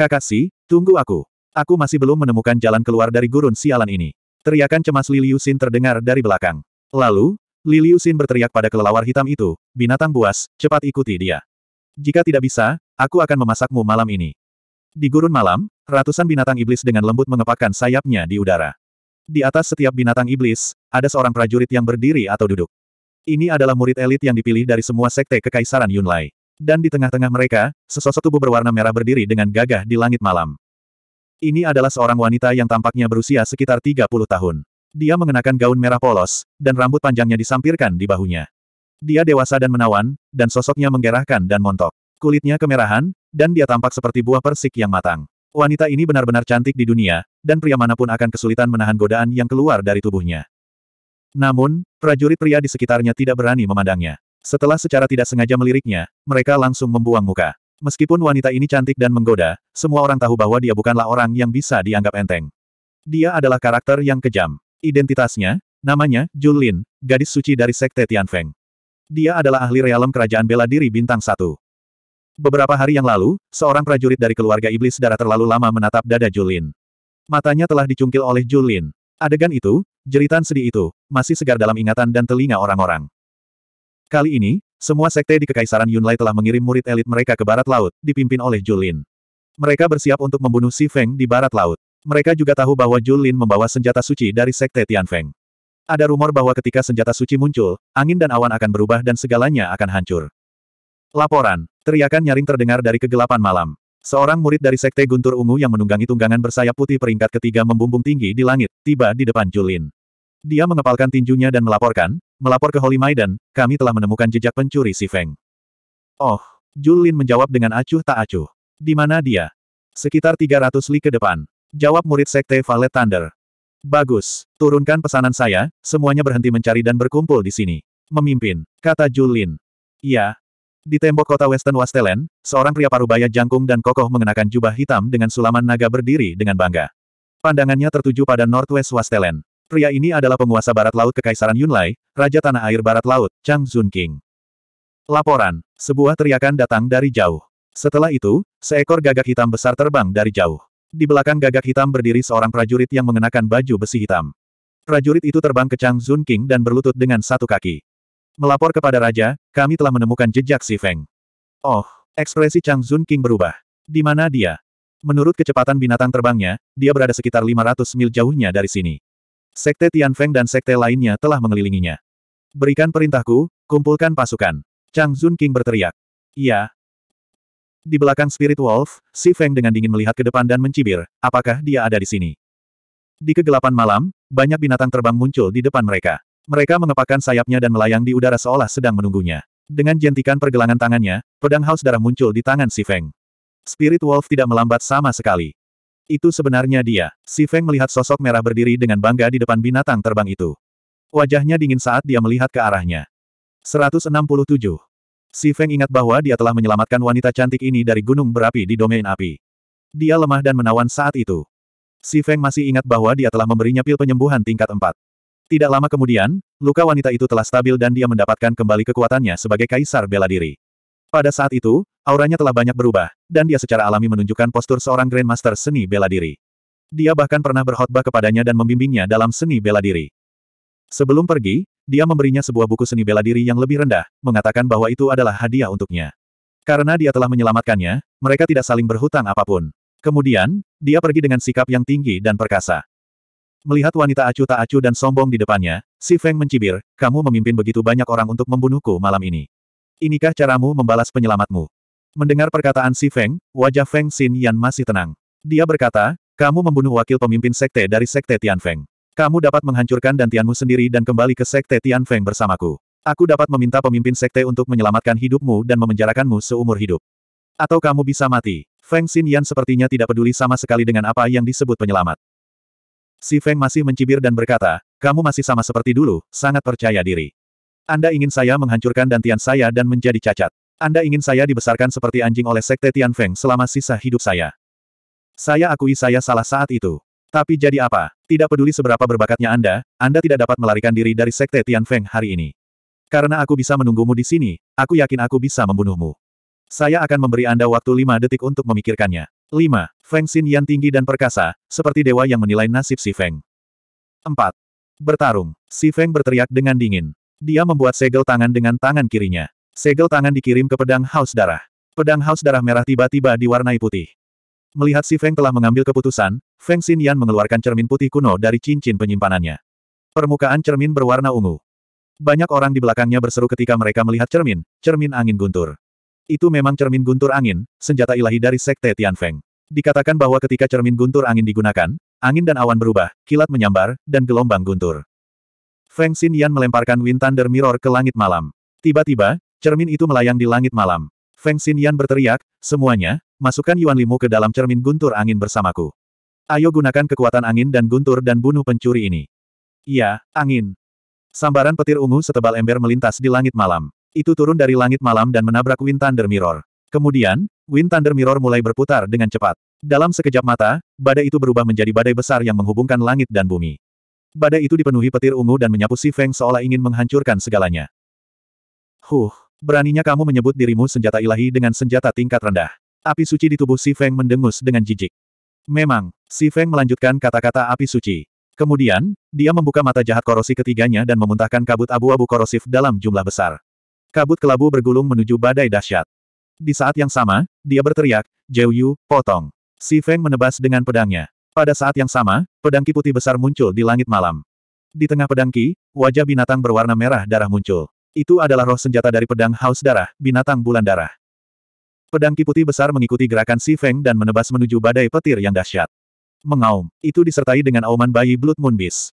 Kakashi, tunggu aku. Aku masih belum menemukan jalan keluar dari gurun sialan ini. Teriakan cemas Liliusin terdengar dari belakang. Lalu, Liliusin berteriak pada kelelawar hitam itu, binatang buas, cepat ikuti dia. Jika tidak bisa, aku akan memasakmu malam ini. Di gurun malam, ratusan binatang iblis dengan lembut mengepakkan sayapnya di udara. Di atas setiap binatang iblis, ada seorang prajurit yang berdiri atau duduk. Ini adalah murid elit yang dipilih dari semua sekte Kekaisaran Yunlai. Dan di tengah-tengah mereka, sesosok tubuh berwarna merah berdiri dengan gagah di langit malam. Ini adalah seorang wanita yang tampaknya berusia sekitar 30 tahun. Dia mengenakan gaun merah polos, dan rambut panjangnya disampirkan di bahunya. Dia dewasa dan menawan, dan sosoknya menggerahkan dan montok. Kulitnya kemerahan, dan dia tampak seperti buah persik yang matang. Wanita ini benar-benar cantik di dunia, dan pria manapun akan kesulitan menahan godaan yang keluar dari tubuhnya. Namun, prajurit pria di sekitarnya tidak berani memandangnya. Setelah secara tidak sengaja meliriknya, mereka langsung membuang muka. Meskipun wanita ini cantik dan menggoda, semua orang tahu bahwa dia bukanlah orang yang bisa dianggap enteng. Dia adalah karakter yang kejam. Identitasnya, namanya, Julin, gadis suci dari Sekte Tianfeng. Dia adalah ahli realem kerajaan bela diri bintang satu. Beberapa hari yang lalu, seorang prajurit dari keluarga iblis darah terlalu lama menatap dada Julin. Matanya telah dicungkil oleh Julin. Adegan itu, jeritan sedih itu, masih segar dalam ingatan dan telinga orang-orang. Kali ini, semua sekte di Kekaisaran Yunlai telah mengirim murid elit mereka ke barat laut, dipimpin oleh Julin. Mereka bersiap untuk membunuh Si Feng di barat laut. Mereka juga tahu bahwa Julin membawa senjata suci dari sekte Tianfeng. Ada rumor bahwa ketika senjata suci muncul, angin dan awan akan berubah dan segalanya akan hancur. Laporan, teriakan nyaring terdengar dari kegelapan malam. Seorang murid dari Sekte Guntur Ungu yang menunggangi tunggangan bersayap putih peringkat ketiga membumbung tinggi di langit, tiba di depan Julin. Dia mengepalkan tinjunya dan melaporkan, melapor ke Holy Maiden, kami telah menemukan jejak pencuri si Feng. Oh, Julin menjawab dengan acuh tak acuh. Di mana dia? Sekitar 300 li ke depan. Jawab murid sekte Valet Thunder. Bagus, turunkan pesanan saya, semuanya berhenti mencari dan berkumpul di sini. Memimpin, kata Julin. Iya. Di tembok kota Western Wastelen, seorang pria parubaya jangkung dan kokoh mengenakan jubah hitam dengan sulaman naga berdiri dengan bangga. Pandangannya tertuju pada Northwest Wastelen. Pria ini adalah penguasa Barat Laut Kekaisaran Yunlai, Raja Tanah Air Barat Laut, Chang Zun King. Laporan. Sebuah teriakan datang dari jauh. Setelah itu, seekor gagak hitam besar terbang dari jauh. Di belakang gagak hitam berdiri seorang prajurit yang mengenakan baju besi hitam. Prajurit itu terbang ke Chang Zun King dan berlutut dengan satu kaki. Melapor kepada Raja, kami telah menemukan jejak si Feng. Oh, ekspresi Chang Zun King berubah. Di mana dia? Menurut kecepatan binatang terbangnya, dia berada sekitar 500 mil jauhnya dari sini. Sekte Tian Feng dan sekte lainnya telah mengelilinginya. Berikan perintahku, kumpulkan pasukan. Chang Zun King berteriak. Iya. Di belakang Spirit Wolf, Si Feng dengan dingin melihat ke depan dan mencibir, apakah dia ada di sini? Di kegelapan malam, banyak binatang terbang muncul di depan mereka. Mereka mengepakkan sayapnya dan melayang di udara seolah sedang menunggunya. Dengan jentikan pergelangan tangannya, pedang haus darah muncul di tangan Si Feng. Spirit Wolf tidak melambat sama sekali. Itu sebenarnya dia. Si Feng melihat sosok merah berdiri dengan bangga di depan binatang terbang itu. Wajahnya dingin saat dia melihat ke arahnya. 167. Si Feng ingat bahwa dia telah menyelamatkan wanita cantik ini dari gunung berapi di domain api. Dia lemah dan menawan saat itu. Si Feng masih ingat bahwa dia telah memberinya pil penyembuhan tingkat 4. Tidak lama kemudian, luka wanita itu telah stabil dan dia mendapatkan kembali kekuatannya sebagai kaisar bela diri. Pada saat itu, auranya telah banyak berubah, dan dia secara alami menunjukkan postur seorang Grandmaster seni bela diri. Dia bahkan pernah berkhotbah kepadanya dan membimbingnya dalam seni bela diri. Sebelum pergi, dia memberinya sebuah buku seni bela diri yang lebih rendah, mengatakan bahwa itu adalah hadiah untuknya. Karena dia telah menyelamatkannya, mereka tidak saling berhutang apapun. Kemudian, dia pergi dengan sikap yang tinggi dan perkasa. Melihat wanita acuh tak acuh dan sombong di depannya, si Feng mencibir, kamu memimpin begitu banyak orang untuk membunuhku malam ini. Inikah caramu membalas penyelamatmu? Mendengar perkataan Si Feng, wajah Feng Xin Yan masih tenang. Dia berkata, kamu membunuh wakil pemimpin sekte dari sekte Tian Feng. Kamu dapat menghancurkan dantianmu sendiri dan kembali ke sekte Tian Feng bersamaku. Aku dapat meminta pemimpin sekte untuk menyelamatkan hidupmu dan memenjarakanmu seumur hidup. Atau kamu bisa mati. Feng Xin Yan sepertinya tidak peduli sama sekali dengan apa yang disebut penyelamat. Si Feng masih mencibir dan berkata, kamu masih sama seperti dulu, sangat percaya diri. Anda ingin saya menghancurkan dantian saya dan menjadi cacat. Anda ingin saya dibesarkan seperti anjing oleh Sekte Tian Feng selama sisa hidup saya. Saya akui saya salah saat itu. Tapi jadi apa? Tidak peduli seberapa berbakatnya Anda, Anda tidak dapat melarikan diri dari Sekte Tian Feng hari ini. Karena aku bisa menunggumu di sini, aku yakin aku bisa membunuhmu. Saya akan memberi Anda waktu lima detik untuk memikirkannya. 5. Feng Xin yang tinggi dan perkasa, seperti dewa yang menilai nasib si Feng. 4. Bertarung. Si Feng berteriak dengan dingin. Dia membuat segel tangan dengan tangan kirinya. Segel tangan dikirim ke pedang haus darah. Pedang haus darah merah tiba-tiba diwarnai putih. Melihat si Feng telah mengambil keputusan, Feng Xin Yan mengeluarkan cermin putih kuno dari cincin penyimpanannya. Permukaan cermin berwarna ungu. Banyak orang di belakangnya berseru ketika mereka melihat cermin, cermin angin guntur. Itu memang cermin guntur angin, senjata ilahi dari Sekte Tian Feng. Dikatakan bahwa ketika cermin guntur angin digunakan, angin dan awan berubah, kilat menyambar, dan gelombang guntur. Feng Xinyan melemparkan Wind Thunder Mirror ke langit malam. Tiba-tiba, cermin itu melayang di langit malam. Feng Xinyan berteriak, semuanya, masukkan Yuan Limu ke dalam cermin guntur angin bersamaku. Ayo gunakan kekuatan angin dan guntur dan bunuh pencuri ini. Iya, angin. Sambaran petir ungu setebal ember melintas di langit malam. Itu turun dari langit malam dan menabrak Wind Thunder Mirror. Kemudian, Wind Thunder Mirror mulai berputar dengan cepat. Dalam sekejap mata, badai itu berubah menjadi badai besar yang menghubungkan langit dan bumi. Badai itu dipenuhi petir ungu dan menyapu Si Feng seolah ingin menghancurkan segalanya. Huh, beraninya kamu menyebut dirimu senjata ilahi dengan senjata tingkat rendah. Api suci di tubuh Si Feng mendengus dengan jijik. Memang, Si Feng melanjutkan kata-kata api suci. Kemudian, dia membuka mata jahat korosi ketiganya dan memuntahkan kabut abu-abu korosif dalam jumlah besar. Kabut kelabu bergulung menuju badai dahsyat. Di saat yang sama, dia berteriak, Jiu potong. Si Feng menebas dengan pedangnya. Pada saat yang sama, pedang ki putih besar muncul di langit malam. Di tengah pedangki, wajah binatang berwarna merah darah muncul. Itu adalah roh senjata dari pedang haus darah, binatang bulan darah. Pedang ki putih besar mengikuti gerakan Si Feng dan menebas menuju badai petir yang dahsyat. Mengaum, itu disertai dengan auman bayi Blood Moon Beast.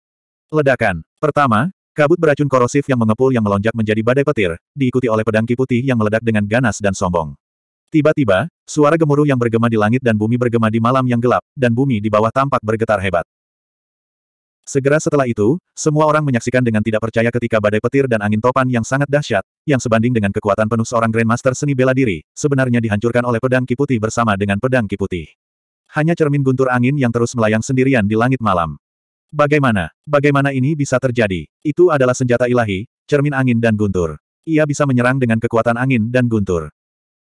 Ledakan. Pertama, kabut beracun korosif yang mengepul yang melonjak menjadi badai petir, diikuti oleh pedang ki putih yang meledak dengan ganas dan sombong. Tiba-tiba, Suara gemuruh yang bergema di langit dan bumi bergema di malam yang gelap, dan bumi di bawah tampak bergetar hebat. Segera setelah itu, semua orang menyaksikan dengan tidak percaya ketika badai petir dan angin topan yang sangat dahsyat, yang sebanding dengan kekuatan penuh seorang Grandmaster seni bela diri, sebenarnya dihancurkan oleh pedang kiputi bersama dengan pedang kiputi. Hanya cermin guntur angin yang terus melayang sendirian di langit malam. Bagaimana? Bagaimana ini bisa terjadi? Itu adalah senjata ilahi, cermin angin dan guntur. Ia bisa menyerang dengan kekuatan angin dan guntur.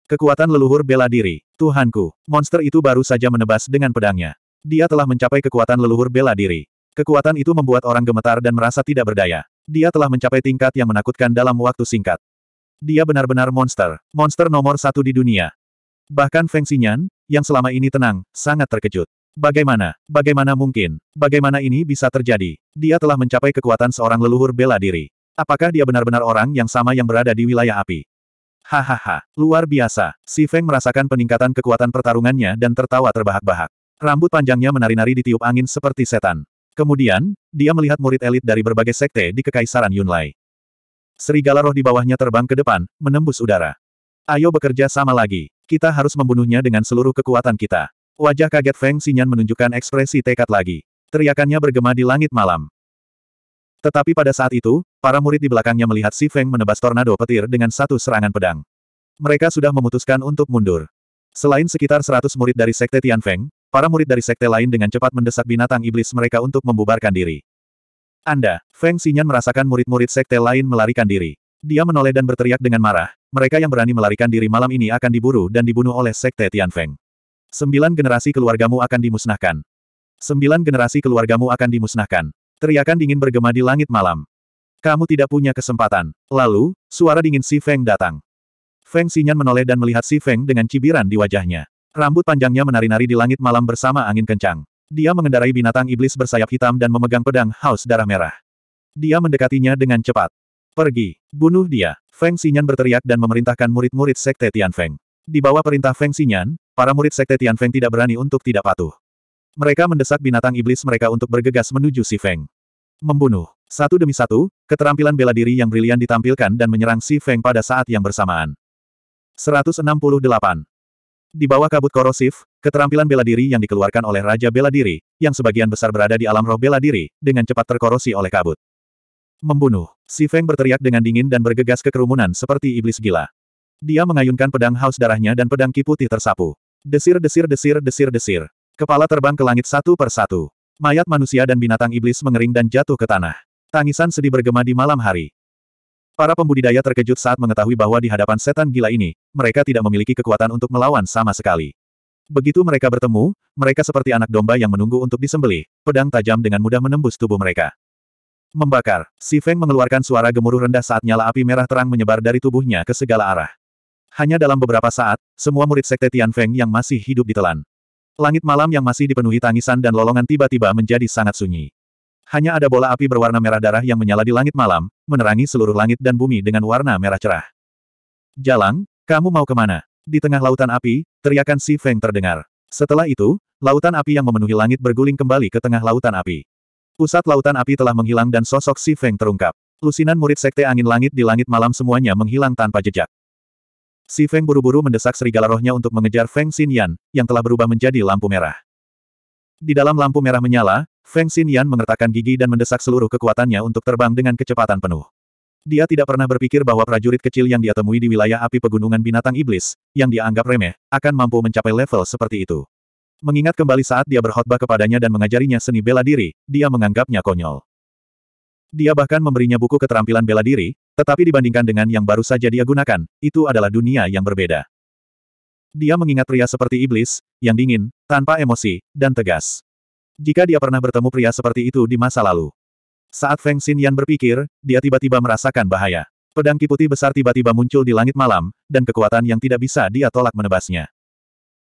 Kekuatan leluhur bela diri. Tuhanku, monster itu baru saja menebas dengan pedangnya. Dia telah mencapai kekuatan leluhur bela diri. Kekuatan itu membuat orang gemetar dan merasa tidak berdaya. Dia telah mencapai tingkat yang menakutkan dalam waktu singkat. Dia benar-benar monster. Monster nomor satu di dunia. Bahkan Feng Xinyan, yang selama ini tenang, sangat terkejut. Bagaimana? Bagaimana mungkin? Bagaimana ini bisa terjadi? Dia telah mencapai kekuatan seorang leluhur bela diri. Apakah dia benar-benar orang yang sama yang berada di wilayah api? Hahaha, luar biasa. Si Feng merasakan peningkatan kekuatan pertarungannya dan tertawa terbahak-bahak. Rambut panjangnya menari-nari ditiup angin seperti setan. Kemudian, dia melihat murid elit dari berbagai sekte di Kekaisaran Yunlai. Serigala roh di bawahnya terbang ke depan, menembus udara. Ayo bekerja sama lagi. Kita harus membunuhnya dengan seluruh kekuatan kita. Wajah kaget Feng Xinyan menunjukkan ekspresi tekad lagi. Teriakannya bergema di langit malam. Tetapi pada saat itu, Para murid di belakangnya melihat Si Feng menebas tornado petir dengan satu serangan pedang. Mereka sudah memutuskan untuk mundur. Selain sekitar 100 murid dari Sekte Tian Feng, para murid dari sekte lain dengan cepat mendesak binatang iblis mereka untuk membubarkan diri. Anda, Feng Xinyan merasakan murid-murid sekte lain melarikan diri. Dia menoleh dan berteriak dengan marah, mereka yang berani melarikan diri malam ini akan diburu dan dibunuh oleh sekte Tian Feng. Sembilan generasi keluargamu akan dimusnahkan. Sembilan generasi keluargamu akan dimusnahkan. Teriakan dingin bergema di langit malam. Kamu tidak punya kesempatan. Lalu, suara dingin Si Feng datang. Feng Xinyan menoleh dan melihat Si Feng dengan cibiran di wajahnya. Rambut panjangnya menari-nari di langit malam bersama angin kencang. Dia mengendarai binatang iblis bersayap hitam dan memegang pedang haus darah merah. Dia mendekatinya dengan cepat. Pergi, bunuh dia. Feng Xinyan berteriak dan memerintahkan murid-murid Sekte Tian Feng. Di bawah perintah Feng Xinyan, para murid Sekte Tian Feng tidak berani untuk tidak patuh. Mereka mendesak binatang iblis mereka untuk bergegas menuju Si Feng. Membunuh. Satu demi satu, keterampilan bela diri yang brilian ditampilkan dan menyerang Si Feng pada saat yang bersamaan. 168. Di bawah kabut korosif, keterampilan bela diri yang dikeluarkan oleh Raja Bela Diri, yang sebagian besar berada di alam roh bela diri, dengan cepat terkorosi oleh kabut. Membunuh. Si Feng berteriak dengan dingin dan bergegas ke kerumunan seperti iblis gila. Dia mengayunkan pedang haus darahnya dan pedang ki putih tersapu. Desir desir desir desir desir. Kepala terbang ke langit satu per satu. Mayat manusia dan binatang iblis mengering dan jatuh ke tanah. Tangisan sedih bergema di malam hari. Para pembudidaya terkejut saat mengetahui bahwa di hadapan setan gila ini, mereka tidak memiliki kekuatan untuk melawan sama sekali. Begitu mereka bertemu, mereka seperti anak domba yang menunggu untuk disembelih, pedang tajam dengan mudah menembus tubuh mereka. Membakar, Si Feng mengeluarkan suara gemuruh rendah saat nyala api merah terang menyebar dari tubuhnya ke segala arah. Hanya dalam beberapa saat, semua murid sekte Tian Feng yang masih hidup ditelan. Langit malam yang masih dipenuhi tangisan dan lolongan tiba-tiba menjadi sangat sunyi. Hanya ada bola api berwarna merah darah yang menyala di langit malam, menerangi seluruh langit dan bumi dengan warna merah cerah. Jalang, kamu mau kemana? Di tengah lautan api, teriakan Si Feng terdengar. Setelah itu, lautan api yang memenuhi langit berguling kembali ke tengah lautan api. Pusat lautan api telah menghilang dan sosok Si Feng terungkap. Lusinan murid sekte angin langit di langit malam semuanya menghilang tanpa jejak. Si Feng buru-buru mendesak serigala rohnya untuk mengejar Feng Xin Yan yang telah berubah menjadi lampu merah. Di dalam lampu merah menyala, Feng Xin Yan mengertakkan gigi dan mendesak seluruh kekuatannya untuk terbang dengan kecepatan penuh. Dia tidak pernah berpikir bahwa prajurit kecil yang dia temui di wilayah api pegunungan binatang iblis, yang dia anggap remeh, akan mampu mencapai level seperti itu. Mengingat kembali saat dia berkhotbah kepadanya dan mengajarinya seni bela diri, dia menganggapnya konyol. Dia bahkan memberinya buku keterampilan bela diri, tetapi dibandingkan dengan yang baru saja dia gunakan, itu adalah dunia yang berbeda. Dia mengingat pria seperti iblis, yang dingin, tanpa emosi, dan tegas. Jika dia pernah bertemu pria seperti itu di masa lalu. Saat Feng Xinyan berpikir, dia tiba-tiba merasakan bahaya. Pedang kiputi besar tiba-tiba muncul di langit malam, dan kekuatan yang tidak bisa dia tolak menebasnya.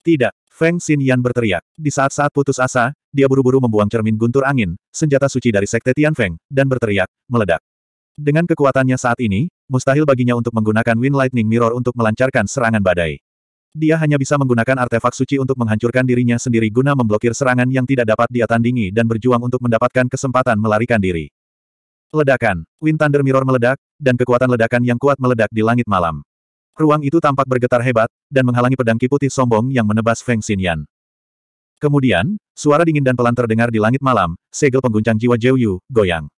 Tidak, Feng Xinyan berteriak. Di saat-saat putus asa, dia buru-buru membuang cermin guntur angin, senjata suci dari Sekte Tian Feng, dan berteriak, meledak. Dengan kekuatannya saat ini, mustahil baginya untuk menggunakan Wind Lightning Mirror untuk melancarkan serangan badai. Dia hanya bisa menggunakan artefak suci untuk menghancurkan dirinya sendiri guna memblokir serangan yang tidak dapat dia tandingi dan berjuang untuk mendapatkan kesempatan melarikan diri. Ledakan. Wind Thunder Mirror meledak, dan kekuatan ledakan yang kuat meledak di langit malam. Ruang itu tampak bergetar hebat, dan menghalangi pedang ki putih sombong yang menebas Feng Xinyan. Kemudian, suara dingin dan pelan terdengar di langit malam, segel pengguncang jiwa Jiu Yu, goyang.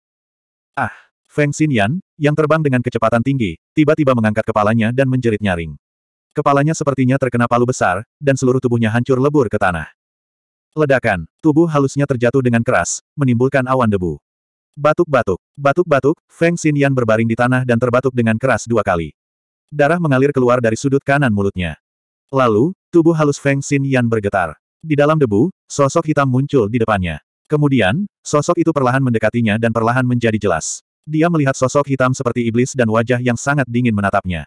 Ah! Feng Xinyan, yang terbang dengan kecepatan tinggi, tiba-tiba mengangkat kepalanya dan menjerit nyaring. Kepalanya sepertinya terkena palu besar, dan seluruh tubuhnya hancur lebur ke tanah. Ledakan, tubuh halusnya terjatuh dengan keras, menimbulkan awan debu. Batuk-batuk, batuk-batuk, Feng Xinyan berbaring di tanah dan terbatuk dengan keras dua kali. Darah mengalir keluar dari sudut kanan mulutnya. Lalu, tubuh halus Feng Xin Yan bergetar. Di dalam debu, sosok hitam muncul di depannya. Kemudian, sosok itu perlahan mendekatinya dan perlahan menjadi jelas. Dia melihat sosok hitam seperti iblis dan wajah yang sangat dingin menatapnya.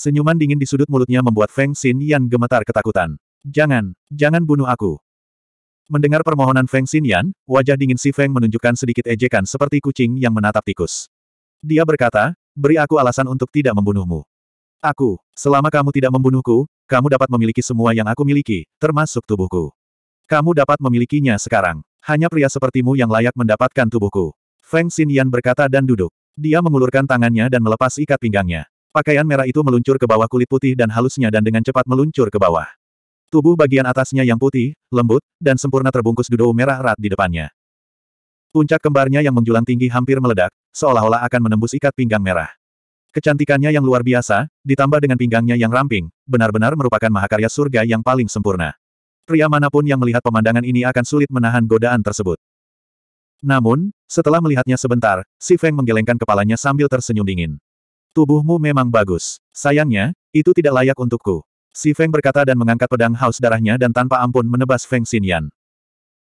Senyuman dingin di sudut mulutnya membuat Feng Xin Yan gemetar ketakutan. Jangan, jangan bunuh aku. Mendengar permohonan Feng Xin Yan, wajah dingin si Feng menunjukkan sedikit ejekan seperti kucing yang menatap tikus. Dia berkata, beri aku alasan untuk tidak membunuhmu. Aku, selama kamu tidak membunuhku, kamu dapat memiliki semua yang aku miliki, termasuk tubuhku. Kamu dapat memilikinya sekarang. Hanya pria sepertimu yang layak mendapatkan tubuhku. Feng Xin Yan berkata dan duduk. Dia mengulurkan tangannya dan melepas ikat pinggangnya. Pakaian merah itu meluncur ke bawah kulit putih dan halusnya dan dengan cepat meluncur ke bawah. Tubuh bagian atasnya yang putih, lembut, dan sempurna terbungkus dudou merah erat di depannya. Puncak kembarnya yang menjulang tinggi hampir meledak, seolah-olah akan menembus ikat pinggang merah. Kecantikannya yang luar biasa, ditambah dengan pinggangnya yang ramping, benar-benar merupakan mahakarya surga yang paling sempurna. Pria manapun yang melihat pemandangan ini akan sulit menahan godaan tersebut. Namun, setelah melihatnya sebentar, si Feng menggelengkan kepalanya sambil tersenyum dingin. Tubuhmu memang bagus. Sayangnya, itu tidak layak untukku. Si Feng berkata dan mengangkat pedang haus darahnya dan tanpa ampun menebas Feng Xinyan.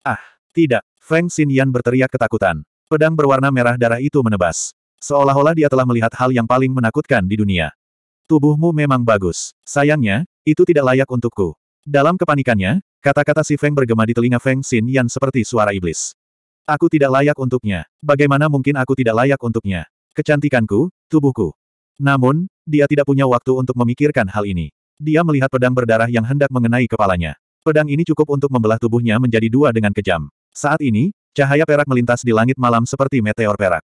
Ah, tidak. Feng Xinyan berteriak ketakutan. Pedang berwarna merah darah itu menebas. Seolah-olah dia telah melihat hal yang paling menakutkan di dunia. Tubuhmu memang bagus. Sayangnya, itu tidak layak untukku. Dalam kepanikannya, kata-kata si Feng bergema di telinga Feng Xin Yan seperti suara iblis. Aku tidak layak untuknya. Bagaimana mungkin aku tidak layak untuknya? Kecantikanku, tubuhku. Namun, dia tidak punya waktu untuk memikirkan hal ini. Dia melihat pedang berdarah yang hendak mengenai kepalanya. Pedang ini cukup untuk membelah tubuhnya menjadi dua dengan kejam. Saat ini, cahaya perak melintas di langit malam seperti meteor perak.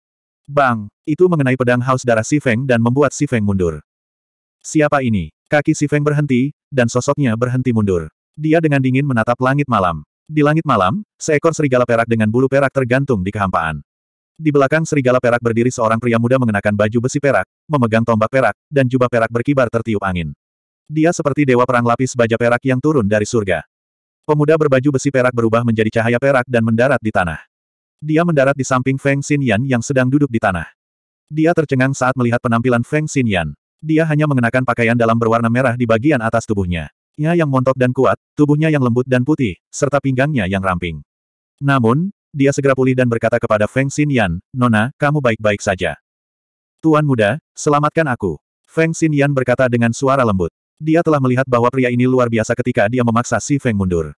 Bang! Itu mengenai pedang haus darah Si Feng dan membuat Si Feng mundur. Siapa ini? Kaki Si Feng berhenti, dan sosoknya berhenti mundur. Dia dengan dingin menatap langit malam. Di langit malam, seekor serigala perak dengan bulu perak tergantung di kehampaan. Di belakang serigala perak berdiri seorang pria muda mengenakan baju besi perak, memegang tombak perak, dan jubah perak berkibar tertiup angin. Dia seperti dewa perang lapis baja perak yang turun dari surga. Pemuda berbaju besi perak berubah menjadi cahaya perak dan mendarat di tanah. Dia mendarat di samping Feng Xinyan yang sedang duduk di tanah. Dia tercengang saat melihat penampilan Feng Xinyan. Dia hanya mengenakan pakaian dalam berwarna merah di bagian atas tubuhnya. Ia yang montok dan kuat, tubuhnya yang lembut dan putih, serta pinggangnya yang ramping. Namun, dia segera pulih dan berkata kepada Feng Xinyan, Nona, kamu baik-baik saja. Tuan muda, selamatkan aku. Feng Xinyan berkata dengan suara lembut. Dia telah melihat bahwa pria ini luar biasa ketika dia memaksa Si Feng mundur.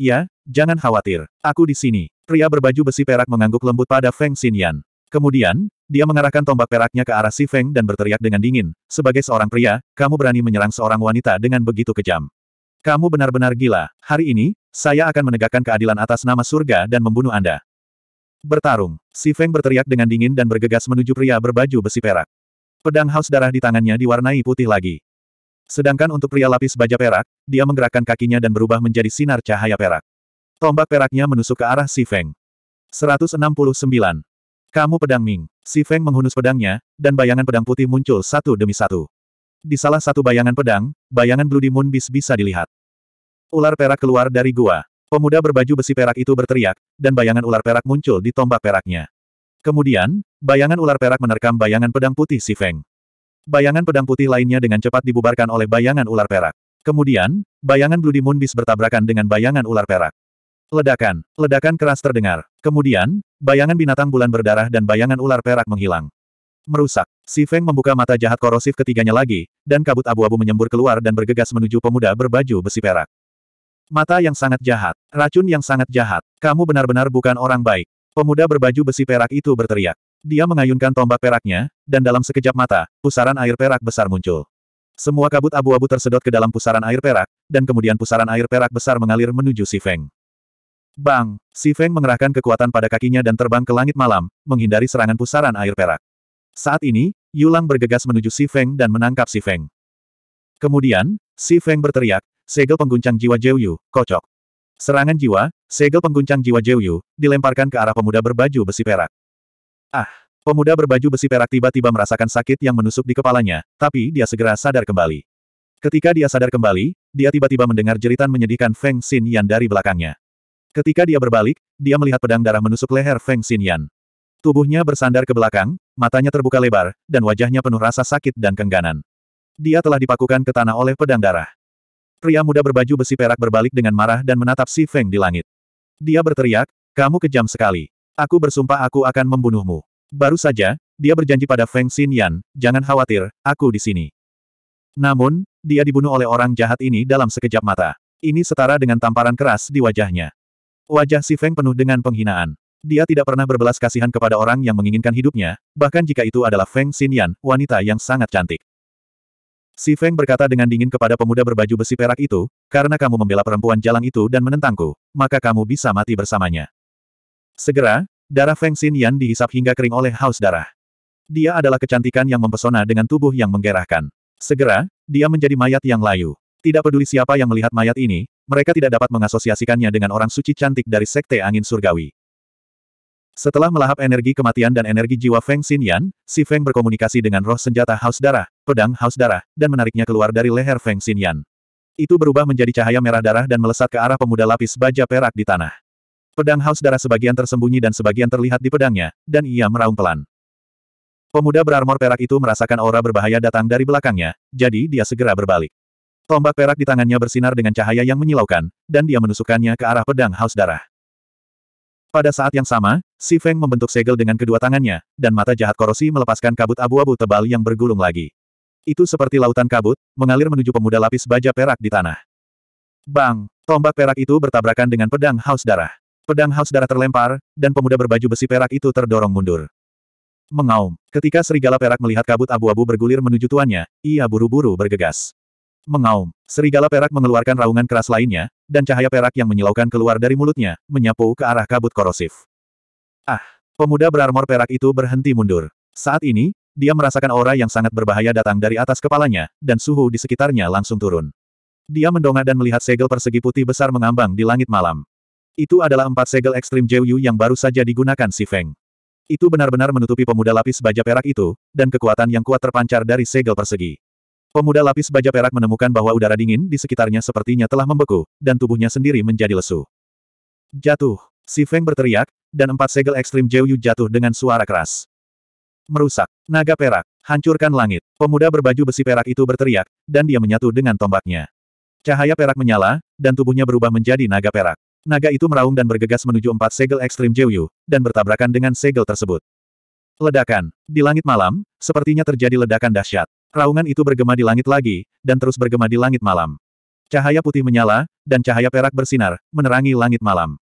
Ya, Jangan khawatir, aku di sini. Pria berbaju besi perak mengangguk lembut pada Feng Xinyan. Kemudian, dia mengarahkan tombak peraknya ke arah Si Feng dan berteriak dengan dingin, sebagai seorang pria, kamu berani menyerang seorang wanita dengan begitu kejam. Kamu benar-benar gila. Hari ini, saya akan menegakkan keadilan atas nama surga dan membunuh Anda. Bertarung, Si Feng berteriak dengan dingin dan bergegas menuju pria berbaju besi perak. Pedang haus darah di tangannya diwarnai putih lagi. Sedangkan untuk pria lapis baja perak, dia menggerakkan kakinya dan berubah menjadi sinar cahaya perak. Tombak peraknya menusuk ke arah Si Feng. 169. Kamu pedang Ming. Si Feng menghunus pedangnya, dan bayangan pedang putih muncul satu demi satu. Di salah satu bayangan pedang, bayangan Bloody Moon Beast bisa dilihat. Ular perak keluar dari gua. Pemuda berbaju besi perak itu berteriak, dan bayangan ular perak muncul di tombak peraknya. Kemudian, bayangan ular perak menerkam bayangan pedang putih Si Feng. Bayangan pedang putih lainnya dengan cepat dibubarkan oleh bayangan ular perak. Kemudian, bayangan Bloody Moon Beast bertabrakan dengan bayangan ular perak. Ledakan, ledakan keras terdengar. Kemudian, bayangan binatang bulan berdarah dan bayangan ular perak menghilang. Merusak, si Feng membuka mata jahat korosif ketiganya lagi, dan kabut abu-abu menyembur keluar dan bergegas menuju pemuda berbaju besi perak. Mata yang sangat jahat, racun yang sangat jahat, kamu benar-benar bukan orang baik. Pemuda berbaju besi perak itu berteriak. Dia mengayunkan tombak peraknya, dan dalam sekejap mata, pusaran air perak besar muncul. Semua kabut abu-abu tersedot ke dalam pusaran air perak, dan kemudian pusaran air perak besar mengalir menuju si Feng. Bang! Si Feng mengerahkan kekuatan pada kakinya dan terbang ke langit malam, menghindari serangan pusaran air perak. Saat ini, Yulang bergegas menuju Si Feng dan menangkap Si Feng. Kemudian, Si Feng berteriak, segel pengguncang jiwa Yu, kocok. Serangan jiwa, segel pengguncang jiwa Yu, dilemparkan ke arah pemuda berbaju besi perak. Ah! Pemuda berbaju besi perak tiba-tiba merasakan sakit yang menusuk di kepalanya, tapi dia segera sadar kembali. Ketika dia sadar kembali, dia tiba-tiba mendengar jeritan menyedihkan Feng Xin Yan dari belakangnya. Ketika dia berbalik, dia melihat pedang darah menusuk leher Feng Xinyan. Tubuhnya bersandar ke belakang, matanya terbuka lebar, dan wajahnya penuh rasa sakit dan kengganan. Dia telah dipakukan ke tanah oleh pedang darah. Pria muda berbaju besi perak berbalik dengan marah dan menatap si Feng di langit. Dia berteriak, kamu kejam sekali. Aku bersumpah aku akan membunuhmu. Baru saja, dia berjanji pada Feng Xinyan, jangan khawatir, aku di sini. Namun, dia dibunuh oleh orang jahat ini dalam sekejap mata. Ini setara dengan tamparan keras di wajahnya. Wajah Si Feng penuh dengan penghinaan. Dia tidak pernah berbelas kasihan kepada orang yang menginginkan hidupnya, bahkan jika itu adalah Feng Xinyan, wanita yang sangat cantik. Si Feng berkata dengan dingin kepada pemuda berbaju besi perak itu, karena kamu membela perempuan jalan itu dan menentangku, maka kamu bisa mati bersamanya. Segera, darah Feng Xinyan dihisap hingga kering oleh haus darah. Dia adalah kecantikan yang mempesona dengan tubuh yang menggerahkan. Segera, dia menjadi mayat yang layu. Tidak peduli siapa yang melihat mayat ini, mereka tidak dapat mengasosiasikannya dengan orang suci cantik dari Sekte Angin Surgawi. Setelah melahap energi kematian dan energi jiwa Feng Xin Yan, si Feng berkomunikasi dengan roh senjata haus darah, pedang haus darah, dan menariknya keluar dari leher Feng Xin Yan. Itu berubah menjadi cahaya merah darah dan melesat ke arah pemuda lapis baja perak di tanah. Pedang haus darah sebagian tersembunyi dan sebagian terlihat di pedangnya, dan ia meraung pelan. Pemuda berarmor perak itu merasakan aura berbahaya datang dari belakangnya, jadi dia segera berbalik. Tombak perak di tangannya bersinar dengan cahaya yang menyilaukan, dan dia menusukkannya ke arah pedang haus darah. Pada saat yang sama, Si Feng membentuk segel dengan kedua tangannya, dan mata jahat korosi melepaskan kabut abu-abu tebal yang bergulung lagi. Itu seperti lautan kabut, mengalir menuju pemuda lapis baja perak di tanah. Bang! Tombak perak itu bertabrakan dengan pedang haus darah. Pedang haus darah terlempar, dan pemuda berbaju besi perak itu terdorong mundur. Mengaum. Ketika serigala perak melihat kabut abu-abu bergulir menuju tuannya, ia buru-buru bergegas. Mengaum. Serigala perak mengeluarkan raungan keras lainnya, dan cahaya perak yang menyilaukan keluar dari mulutnya, menyapu ke arah kabut korosif. Ah! Pemuda berarmor perak itu berhenti mundur. Saat ini, dia merasakan aura yang sangat berbahaya datang dari atas kepalanya, dan suhu di sekitarnya langsung turun. Dia mendongak dan melihat segel persegi putih besar mengambang di langit malam. Itu adalah empat segel ekstrim Jeyu yang baru saja digunakan si Feng. Itu benar-benar menutupi pemuda lapis baja perak itu, dan kekuatan yang kuat terpancar dari segel persegi. Pemuda lapis baja perak menemukan bahwa udara dingin di sekitarnya sepertinya telah membeku, dan tubuhnya sendiri menjadi lesu. Jatuh. Si Feng berteriak, dan empat segel ekstrim Jiu Yu jatuh dengan suara keras. Merusak. Naga perak. Hancurkan langit. Pemuda berbaju besi perak itu berteriak, dan dia menyatu dengan tombaknya. Cahaya perak menyala, dan tubuhnya berubah menjadi naga perak. Naga itu meraung dan bergegas menuju empat segel ekstrim Jiu Yu, dan bertabrakan dengan segel tersebut. Ledakan. Di langit malam, sepertinya terjadi ledakan dahsyat. Raungan itu bergema di langit lagi, dan terus bergema di langit malam. Cahaya putih menyala, dan cahaya perak bersinar, menerangi langit malam.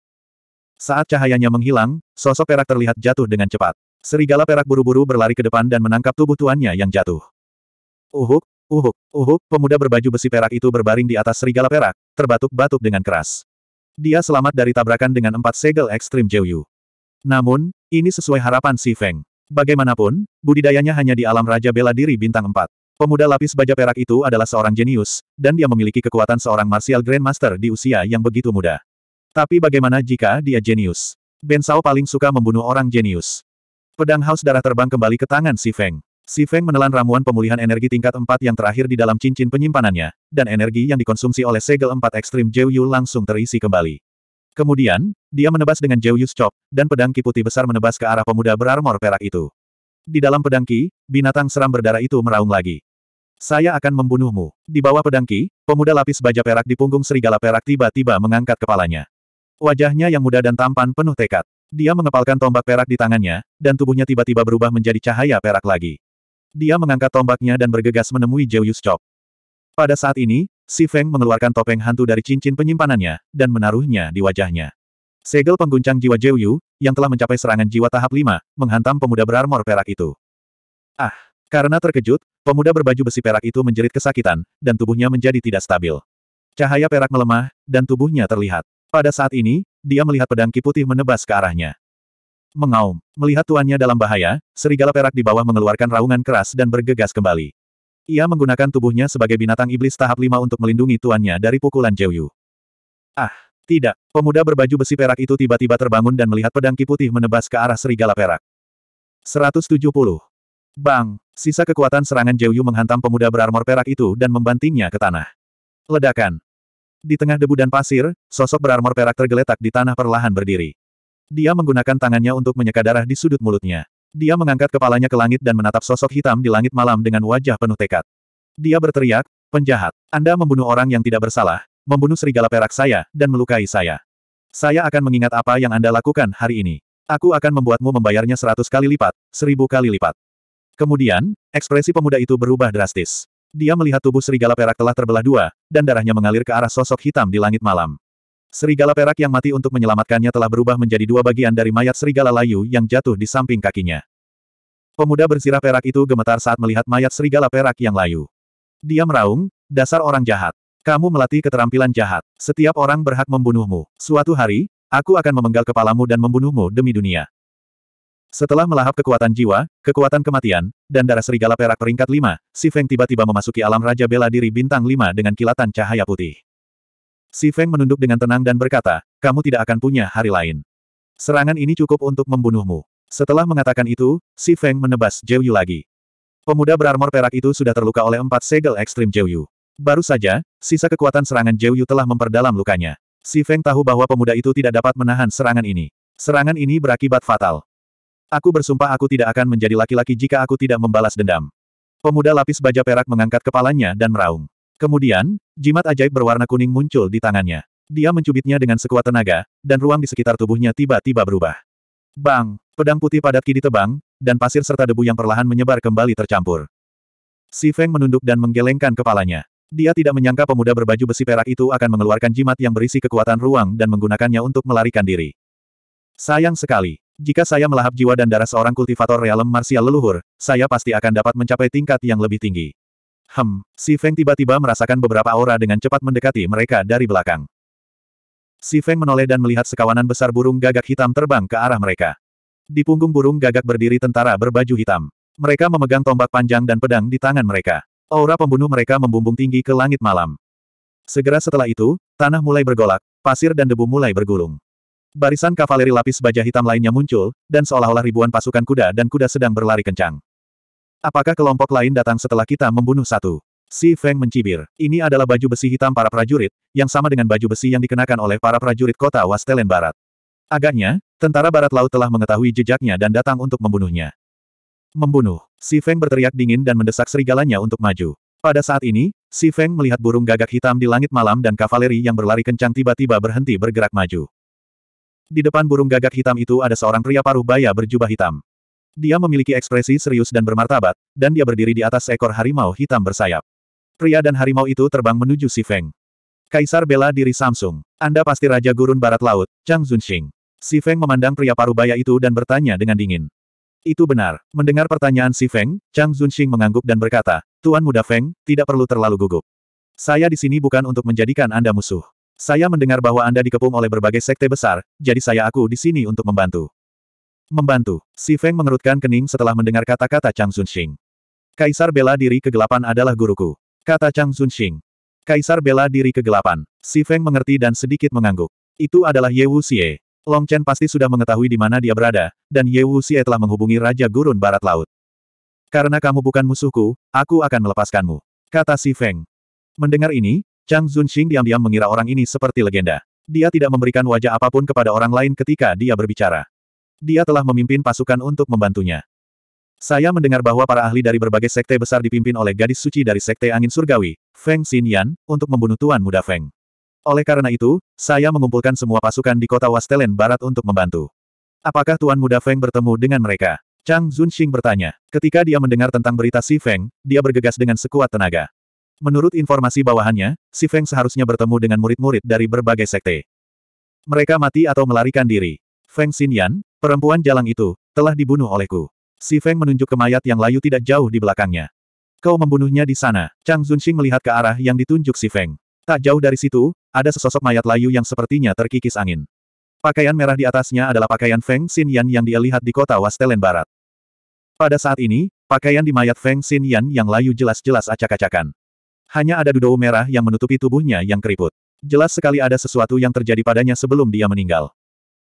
Saat cahayanya menghilang, sosok perak terlihat jatuh dengan cepat. Serigala perak buru-buru berlari ke depan dan menangkap tubuh tuannya yang jatuh. Uhuk, uhuk, uhuk, pemuda berbaju besi perak itu berbaring di atas serigala perak, terbatuk-batuk dengan keras. Dia selamat dari tabrakan dengan empat segel ekstrim Jiuyu. Namun, ini sesuai harapan Si Feng. Bagaimanapun, budidayanya hanya di alam Raja Bela Diri Bintang 4. Pemuda lapis baja perak itu adalah seorang jenius, dan dia memiliki kekuatan seorang martial grandmaster di usia yang begitu muda. Tapi bagaimana jika dia jenius? Ben Sao paling suka membunuh orang jenius. Pedang haus darah terbang kembali ke tangan Si Feng. Si Feng menelan ramuan pemulihan energi tingkat 4 yang terakhir di dalam cincin penyimpanannya, dan energi yang dikonsumsi oleh segel 4 ekstrim Zhou Yu langsung terisi kembali. Kemudian, dia menebas dengan Zhou Yu's Chop, dan pedang Ki Putih besar menebas ke arah pemuda berarmor perak itu. Di dalam pedang Ki, binatang seram berdarah itu meraung lagi. Saya akan membunuhmu. Di bawah pedangki, pemuda lapis baja perak di punggung serigala perak tiba-tiba mengangkat kepalanya. Wajahnya yang muda dan tampan penuh tekad. Dia mengepalkan tombak perak di tangannya, dan tubuhnya tiba-tiba berubah menjadi cahaya perak lagi. Dia mengangkat tombaknya dan bergegas menemui Jeuyus Chop. Pada saat ini, Si Feng mengeluarkan topeng hantu dari cincin penyimpanannya, dan menaruhnya di wajahnya. Segel pengguncang jiwa Jeuyu, yang telah mencapai serangan jiwa tahap 5, menghantam pemuda berarmor perak itu. Ah! Karena terkejut, Pemuda berbaju besi perak itu menjerit kesakitan, dan tubuhnya menjadi tidak stabil. Cahaya perak melemah, dan tubuhnya terlihat. Pada saat ini, dia melihat pedang ki putih menebas ke arahnya. Mengaum, melihat tuannya dalam bahaya, serigala perak di bawah mengeluarkan raungan keras dan bergegas kembali. Ia menggunakan tubuhnya sebagai binatang iblis tahap 5 untuk melindungi tuannya dari pukulan Yu. Ah, tidak. Pemuda berbaju besi perak itu tiba-tiba terbangun dan melihat pedang ki putih menebas ke arah serigala perak. 170. Bang! Sisa kekuatan serangan Jiu Yu menghantam pemuda berarmor perak itu dan membantingnya ke tanah. Ledakan. Di tengah debu dan pasir, sosok berarmor perak tergeletak di tanah perlahan berdiri. Dia menggunakan tangannya untuk menyeka darah di sudut mulutnya. Dia mengangkat kepalanya ke langit dan menatap sosok hitam di langit malam dengan wajah penuh tekad. Dia berteriak, penjahat, Anda membunuh orang yang tidak bersalah, membunuh serigala perak saya, dan melukai saya. Saya akan mengingat apa yang Anda lakukan hari ini. Aku akan membuatmu membayarnya seratus kali lipat, seribu kali lipat. Kemudian, ekspresi pemuda itu berubah drastis. Dia melihat tubuh serigala perak telah terbelah dua, dan darahnya mengalir ke arah sosok hitam di langit malam. Serigala perak yang mati untuk menyelamatkannya telah berubah menjadi dua bagian dari mayat serigala layu yang jatuh di samping kakinya. Pemuda bersirah perak itu gemetar saat melihat mayat serigala perak yang layu. Dia meraung, dasar orang jahat. Kamu melatih keterampilan jahat. Setiap orang berhak membunuhmu. Suatu hari, aku akan memenggal kepalamu dan membunuhmu demi dunia. Setelah melahap kekuatan jiwa, kekuatan kematian, dan darah serigala perak peringkat 5, Si Feng tiba-tiba memasuki alam Raja Bela Diri Bintang 5 dengan kilatan cahaya putih. Si Feng menunduk dengan tenang dan berkata, kamu tidak akan punya hari lain. Serangan ini cukup untuk membunuhmu. Setelah mengatakan itu, Si Feng menebas Jiu Yu lagi. Pemuda berarmor perak itu sudah terluka oleh empat segel ekstrim Jiu Yu. Baru saja, sisa kekuatan serangan Jiu Yu telah memperdalam lukanya. Si Feng tahu bahwa pemuda itu tidak dapat menahan serangan ini. Serangan ini berakibat fatal. Aku bersumpah aku tidak akan menjadi laki-laki jika aku tidak membalas dendam. Pemuda lapis baja perak mengangkat kepalanya dan meraung. Kemudian, jimat ajaib berwarna kuning muncul di tangannya. Dia mencubitnya dengan sekuat tenaga, dan ruang di sekitar tubuhnya tiba-tiba berubah. Bang! Pedang putih padat kini tebang, dan pasir serta debu yang perlahan menyebar kembali tercampur. Si Feng menunduk dan menggelengkan kepalanya. Dia tidak menyangka pemuda berbaju besi perak itu akan mengeluarkan jimat yang berisi kekuatan ruang dan menggunakannya untuk melarikan diri. Sayang sekali. Jika saya melahap jiwa dan darah seorang kultivator realem marsial leluhur, saya pasti akan dapat mencapai tingkat yang lebih tinggi. Hem, Si Feng tiba-tiba merasakan beberapa aura dengan cepat mendekati mereka dari belakang. Si Feng menoleh dan melihat sekawanan besar burung gagak hitam terbang ke arah mereka. Di punggung burung gagak berdiri tentara berbaju hitam. Mereka memegang tombak panjang dan pedang di tangan mereka. Aura pembunuh mereka membumbung tinggi ke langit malam. Segera setelah itu, tanah mulai bergolak, pasir dan debu mulai bergulung. Barisan kavaleri lapis baja hitam lainnya muncul, dan seolah-olah ribuan pasukan kuda dan kuda sedang berlari kencang. Apakah kelompok lain datang setelah kita membunuh satu? Si Feng mencibir. Ini adalah baju besi hitam para prajurit, yang sama dengan baju besi yang dikenakan oleh para prajurit kota Wastelen Barat. Agaknya, tentara Barat Laut telah mengetahui jejaknya dan datang untuk membunuhnya. Membunuh. Si Feng berteriak dingin dan mendesak serigalanya untuk maju. Pada saat ini, Si Feng melihat burung gagak hitam di langit malam dan kavaleri yang berlari kencang tiba-tiba berhenti bergerak maju. Di depan burung gagak hitam itu ada seorang pria paruh baya berjubah hitam. Dia memiliki ekspresi serius dan bermartabat, dan dia berdiri di atas seekor harimau hitam bersayap. Pria dan harimau itu terbang menuju Si Feng. Kaisar bela diri Samsung. Anda pasti Raja Gurun Barat Laut, Chang Zunxing. Si Feng memandang pria paruh baya itu dan bertanya dengan dingin. Itu benar. Mendengar pertanyaan Si Feng, Chang Zunxing mengangguk dan berkata, Tuan Muda Feng, tidak perlu terlalu gugup. Saya di sini bukan untuk menjadikan Anda musuh. Saya mendengar bahwa Anda dikepung oleh berbagai sekte besar, jadi saya aku di sini untuk membantu. Membantu, Si Feng mengerutkan kening setelah mendengar kata-kata Chang Shing. Kaisar bela diri kegelapan adalah guruku. Kata Chang Shing. Kaisar bela diri kegelapan. Si Feng mengerti dan sedikit mengangguk. Itu adalah Ye Wu Xie. Long Chen pasti sudah mengetahui di mana dia berada, dan Ye Wu Xie telah menghubungi Raja Gurun Barat Laut. Karena kamu bukan musuhku, aku akan melepaskanmu. Kata Si Feng. Mendengar ini, Chang Zunxing diam-diam mengira orang ini seperti legenda. Dia tidak memberikan wajah apapun kepada orang lain ketika dia berbicara. Dia telah memimpin pasukan untuk membantunya. Saya mendengar bahwa para ahli dari berbagai sekte besar dipimpin oleh gadis suci dari sekte angin surgawi, Feng Xin Yan, untuk membunuh Tuan Muda Feng. Oleh karena itu, saya mengumpulkan semua pasukan di kota Wastelen Barat untuk membantu. Apakah Tuan Muda Feng bertemu dengan mereka? Chang Zunxing bertanya. Ketika dia mendengar tentang berita Si Feng, dia bergegas dengan sekuat tenaga. Menurut informasi bawahannya, si Feng seharusnya bertemu dengan murid-murid dari berbagai sekte. Mereka mati atau melarikan diri. Feng Xinyan, perempuan jalang itu, telah dibunuh olehku. Si Feng menunjuk ke mayat yang layu tidak jauh di belakangnya. Kau membunuhnya di sana. Chang Zunxing melihat ke arah yang ditunjuk si Feng. Tak jauh dari situ, ada sesosok mayat layu yang sepertinya terkikis angin. Pakaian merah di atasnya adalah pakaian Feng Xinyan yang dia lihat di kota Wastelen Barat. Pada saat ini, pakaian di mayat Feng Xinyan yang layu jelas-jelas acak-acakan. Hanya ada dudou merah yang menutupi tubuhnya yang keriput. Jelas sekali ada sesuatu yang terjadi padanya sebelum dia meninggal.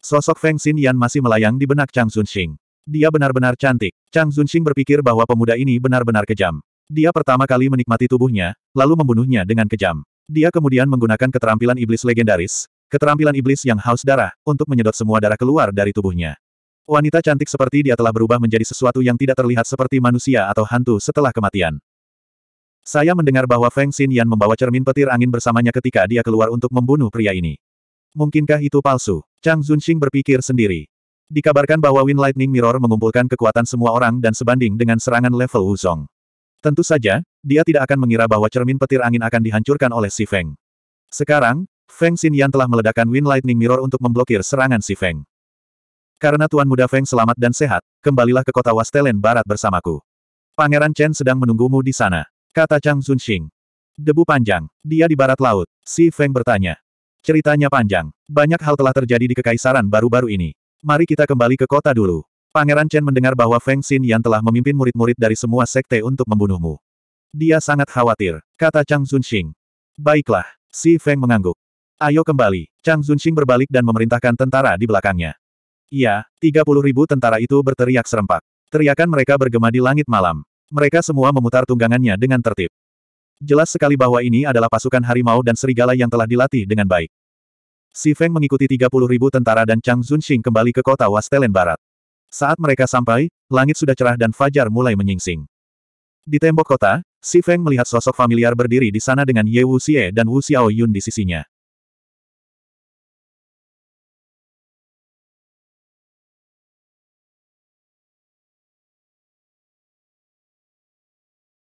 Sosok Feng Xin Yan masih melayang di benak Chang Zunxing. Dia benar-benar cantik. Chang Zunxing berpikir bahwa pemuda ini benar-benar kejam. Dia pertama kali menikmati tubuhnya, lalu membunuhnya dengan kejam. Dia kemudian menggunakan keterampilan iblis legendaris, keterampilan iblis yang haus darah, untuk menyedot semua darah keluar dari tubuhnya. Wanita cantik seperti dia telah berubah menjadi sesuatu yang tidak terlihat seperti manusia atau hantu setelah kematian. Saya mendengar bahwa Feng Xin Yan membawa cermin petir angin bersamanya ketika dia keluar untuk membunuh pria ini. Mungkinkah itu palsu? Chang Zunxing berpikir sendiri. Dikabarkan bahwa Wind Lightning Mirror mengumpulkan kekuatan semua orang dan sebanding dengan serangan level Wuzong. Tentu saja, dia tidak akan mengira bahwa cermin petir angin akan dihancurkan oleh si Feng. Sekarang, Feng Xin Yan telah meledakkan Wind Lightning Mirror untuk memblokir serangan si Feng. Karena Tuan Muda Feng selamat dan sehat, kembalilah ke kota Wastelen Barat bersamaku. Pangeran Chen sedang menunggumu di sana. Kata Chang Zunxing, Debu panjang. Dia di barat laut. Si Feng bertanya. Ceritanya panjang. Banyak hal telah terjadi di kekaisaran baru-baru ini. Mari kita kembali ke kota dulu. Pangeran Chen mendengar bahwa Feng Xin yang telah memimpin murid-murid dari semua sekte untuk membunuhmu. Dia sangat khawatir, kata Chang Zunxing. Baiklah, si Feng mengangguk. Ayo kembali, Chang Zunxing berbalik dan memerintahkan tentara di belakangnya. Iya, 30 ribu tentara itu berteriak serempak. Teriakan mereka bergema di langit malam. Mereka semua memutar tunggangannya dengan tertib. Jelas sekali bahwa ini adalah pasukan harimau dan serigala yang telah dilatih dengan baik. Si Feng mengikuti 30 ribu tentara dan Chang Zunxing kembali ke kota Wastelen Barat. Saat mereka sampai, langit sudah cerah dan fajar mulai menyingsing. Di tembok kota, Si Feng melihat sosok familiar berdiri di sana dengan Ye Wu dan Wu Xiao Yun di sisinya.